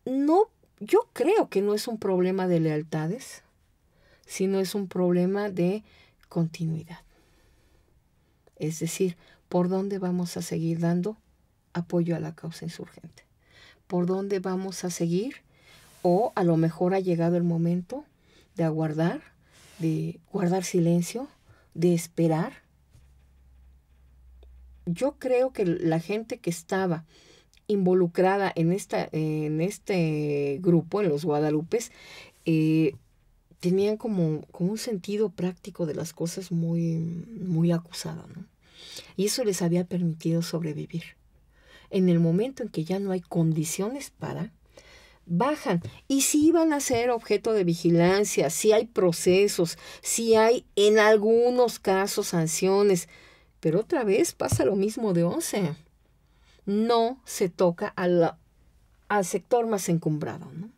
No, yo creo que no es un problema de lealtades, sino es un problema de continuidad. Es decir, por dónde vamos a seguir dando apoyo a la causa insurgente por dónde vamos a seguir o a lo mejor ha llegado el momento de aguardar, de guardar silencio, de esperar. Yo creo que la gente que estaba involucrada en, esta, en este grupo, en los Guadalupes, eh, tenían como, como, un sentido práctico de las cosas muy, muy acusado, ¿no? Y eso les había permitido sobrevivir en el momento en que ya no hay condiciones para, bajan. Y si van a ser objeto de vigilancia, si hay procesos, si hay en algunos casos sanciones, pero otra vez pasa lo mismo de once. No se toca al, al sector más encumbrado, ¿no?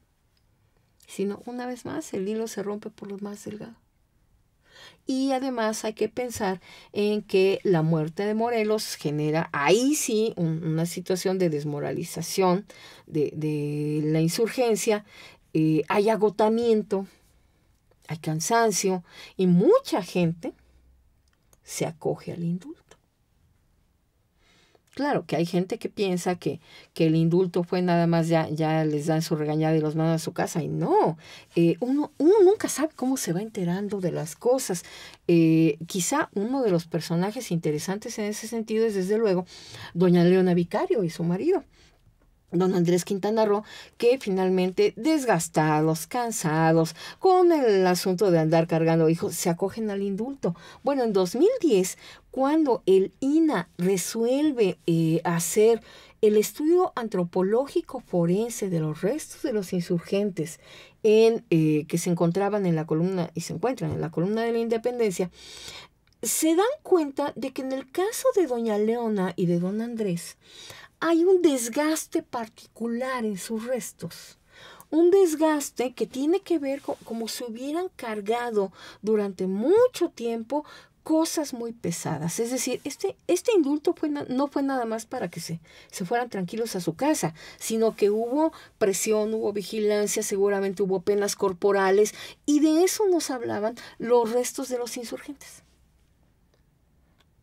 sino una vez más el hilo se rompe por lo más delgado. Y además hay que pensar en que la muerte de Morelos genera ahí sí una situación de desmoralización de, la insurgencia, eh, hay agotamiento, hay cansancio y mucha gente se acoge al indulto. Claro que hay gente que piensa que, que el indulto fue nada más ya, ya les dan su regañada y los mandan a su casa. Y no, eh, uno, uno, nunca sabe cómo se va enterando de las cosas. Eh, quizá uno de los personajes interesantes en ese sentido es desde luego doña Leona Vicario y su marido don Andrés Quintana Roo, que finalmente desgastados, cansados, con el asunto de andar cargando hijos, se acogen al indulto. Bueno, en 2010 cuando el INA resuelve eh, hacer el estudio antropológico forense de los restos de los insurgentes en, eh, que se encontraban en la columna y se encuentran en la columna de la independencia, se dan cuenta de que en el caso de doña Leona y de don Andrés hay un desgaste particular en sus restos un desgaste que tiene que ver con, como se hubieran cargado durante mucho tiempo cosas muy pesadas. Es decir, este, este indulto fue no fue nada más para que se, se fueran tranquilos a su casa, sino que hubo presión, hubo vigilancia, seguramente hubo penas corporales, y de eso nos hablaban los restos de los insurgentes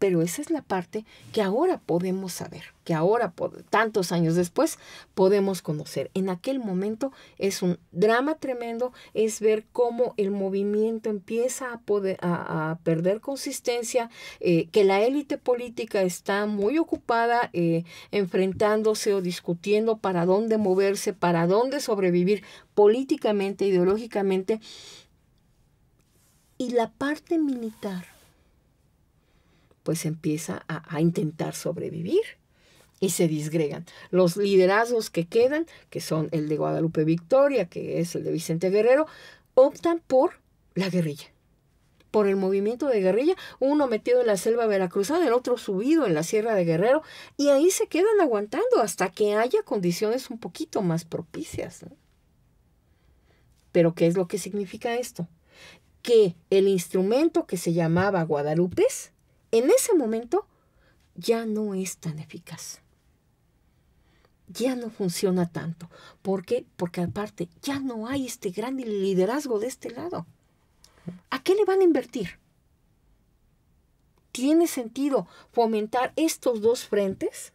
pero esa es la parte que ahora podemos saber, que ahora, tantos años después, podemos conocer. En aquel momento es un drama tremendo, es ver cómo el movimiento empieza a, perder consistencia, eh, que la élite política está muy ocupada eh, enfrentándose o discutiendo para dónde moverse, para dónde sobrevivir políticamente, ideológicamente. Y la parte militar pues empieza a, intentar sobrevivir y se disgregan. Los liderazgos que quedan, que son el de Guadalupe Victoria, que es el de Vicente Guerrero, optan por la guerrilla, por el movimiento de guerrilla, uno metido en la selva veracruzana, el otro subido en la sierra de Guerrero, y ahí se quedan aguantando hasta que haya condiciones un poquito más propicias. Pero ¿qué es lo que significa esto? Que el instrumento que se llamaba Guadalupe en ese momento ya no es tan eficaz. Ya no funciona tanto. ¿Por qué? Porque aparte ya no hay este gran liderazgo de este lado. ¿A qué le van a invertir? ¿Tiene sentido fomentar estos dos frentes?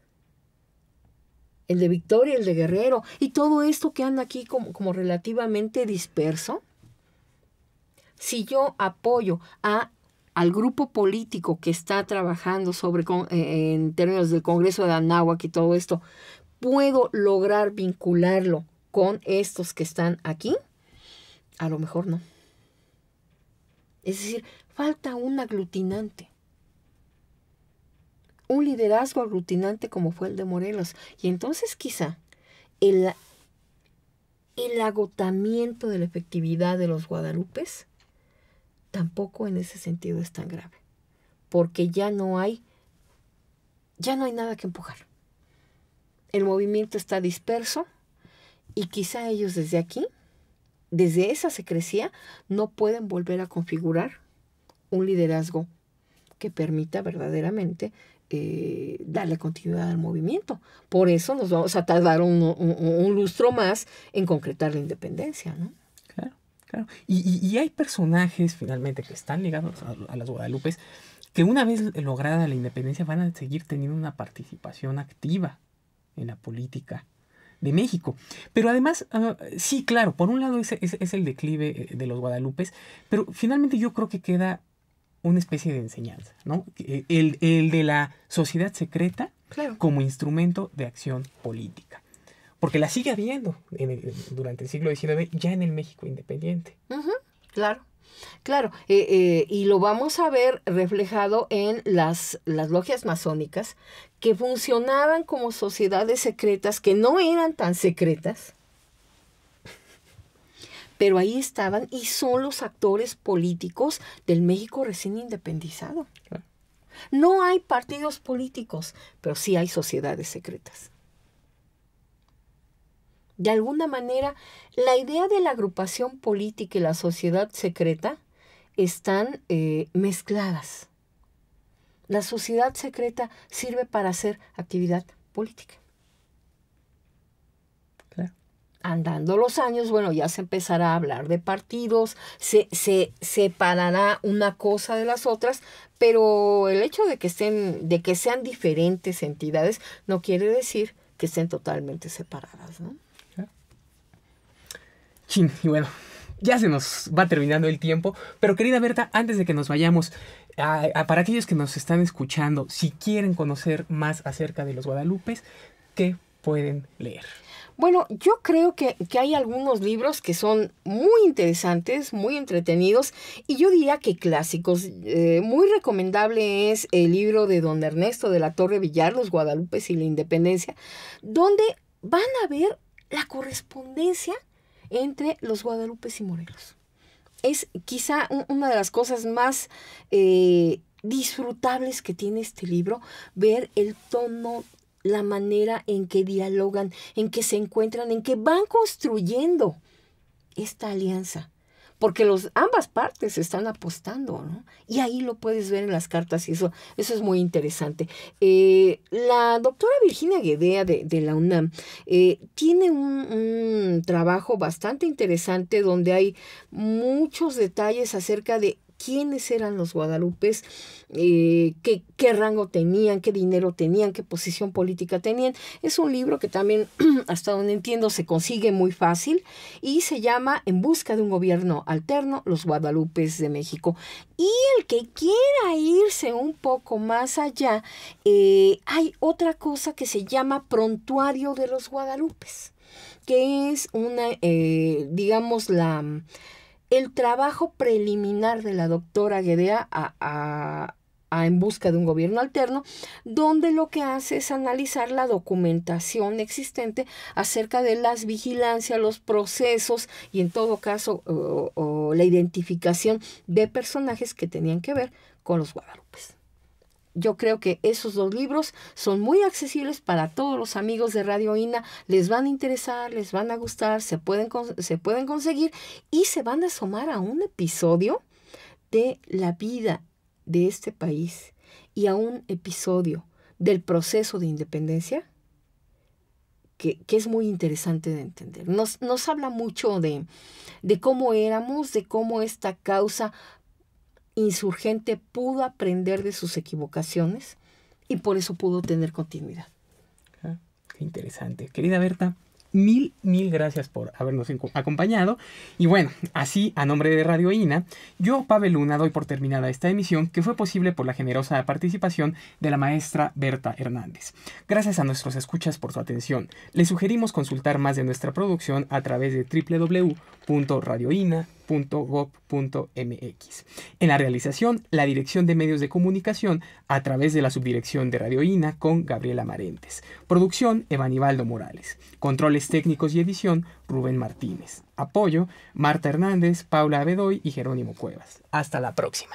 El de Victoria, el de Guerrero, y todo esto que anda aquí como, como relativamente disperso. Si yo apoyo a al grupo político que está trabajando sobre eh, en términos del Congreso de Anáhuac y todo esto, puedo lograr vincularlo con estos que están aquí? A lo mejor no. Es decir, falta un aglutinante. Un liderazgo aglutinante como fue el de Morelos. Y entonces quizá el, el agotamiento de la efectividad de los guadalupes tampoco en ese sentido es tan grave, porque ya no hay, ya no hay nada que empujar. El movimiento está disperso y quizá ellos desde aquí, desde esa secrecía, no pueden volver a configurar un liderazgo que permita verdaderamente eh, darle continuidad al movimiento. Por eso nos vamos a tardar un, un lustro más en concretar la independencia, ¿no?
Claro. Y, hay personajes finalmente que están ligados a, a las Guadalupes que una vez lograda la independencia van a seguir teniendo una participación activa en la política de México. Pero además, ah, sí, claro, por un lado es, el declive eh, de los Guadalupes, pero finalmente yo creo que queda una especie de enseñanza, ¿no? E, el, de la sociedad secreta como instrumento de acción política porque la sigue habiendo durante el siglo XIX ya en el México independiente.
claro. Claro, eh, eh, y lo vamos a ver reflejado en las, las logias masónicas que funcionaban como sociedades secretas que no eran tan secretas, pero ahí estaban y son los actores políticos del México recién independizado. No hay partidos políticos, pero sí hay sociedades secretas. De alguna manera, la idea de la agrupación política y la sociedad secreta están eh, mezcladas. La sociedad secreta sirve para hacer actividad política. Andando los años, bueno, ya se empezará a hablar de partidos, se, se separará una cosa de las otras, pero el hecho de que, estén, de que sean diferentes entidades no quiere decir que estén totalmente separadas, ¿no?
y bueno, ya se nos va terminando el tiempo, pero querida Berta, antes de que nos vayamos, para aquellos que nos están escuchando, si quieren conocer más acerca de los Guadalupes, ¿qué pueden leer?
Bueno, yo creo que, hay algunos libros que son muy interesantes, muy entretenidos y yo diría que clásicos. Eh, muy recomendable es el libro de don Ernesto de la Torre Villar, Los Guadalupes y la Independencia, donde van a ver la correspondencia entre los Guadalupe y morelos. Es quizá una de las cosas más eh, disfrutables que tiene este libro, ver el tono la manera en que dialogan, en que se encuentran, en que van construyendo esta alianza porque los, ambas partes están apostando, ¿no? Y ahí lo puedes ver en las cartas y eso, eso es muy interesante. Eh, la doctora Virginia Guedea de, la UNAM eh, tiene un trabajo bastante interesante donde hay muchos detalles acerca de quiénes eran los guadalupes, eh, qué, rango tenían, qué dinero tenían, qué posición política tenían. Es un libro que también, hasta donde entiendo, se consigue muy fácil y se llama En busca de un gobierno alterno, los guadalupes de México. Y el que quiera irse un poco más allá, eh, hay otra cosa que se llama Prontuario de los Guadalupes que es una, eh, digamos, la, el trabajo preliminar de la doctora Guedea a, a, En Busca de un Gobierno Alterno, donde lo que hace es analizar la documentación existente acerca de las vigilancias, los procesos y en todo caso la identificación de personajes que tenían que ver con los guadalupes yo creo que esos dos libros son muy accesibles para todos los amigos de Radio INA, les van a interesar, les van a gustar, se pueden, se pueden conseguir y se van a sumar a un episodio de la vida de este país y a un episodio del proceso de independencia que, es muy interesante de entender. Nos, nos habla mucho de, de cómo éramos, de cómo esta causa insurgente pudo aprender de sus equivocaciones y por eso pudo tener continuidad. Ah,
qué interesante. Querida Berta, mil, mil gracias por habernos acompañado. Y bueno, así, a nombre de Radio INA, yo, Pavel Luna, doy por terminada esta emisión que fue posible por la generosa participación de la maestra Berta Hernández. Gracias a nuestros escuchas por su atención. Les sugerimos consultar más de nuestra producción a través de en la realización, la Dirección de Medios de Comunicación a través de la Subdirección de INA con Gabriela Marentes. Producción, Evanibaldo Morales. Controles técnicos y edición, Rubén Martínez. Apoyo, Marta Hernández, Paula Abedoy y Jerónimo Cuevas. Hasta la próxima.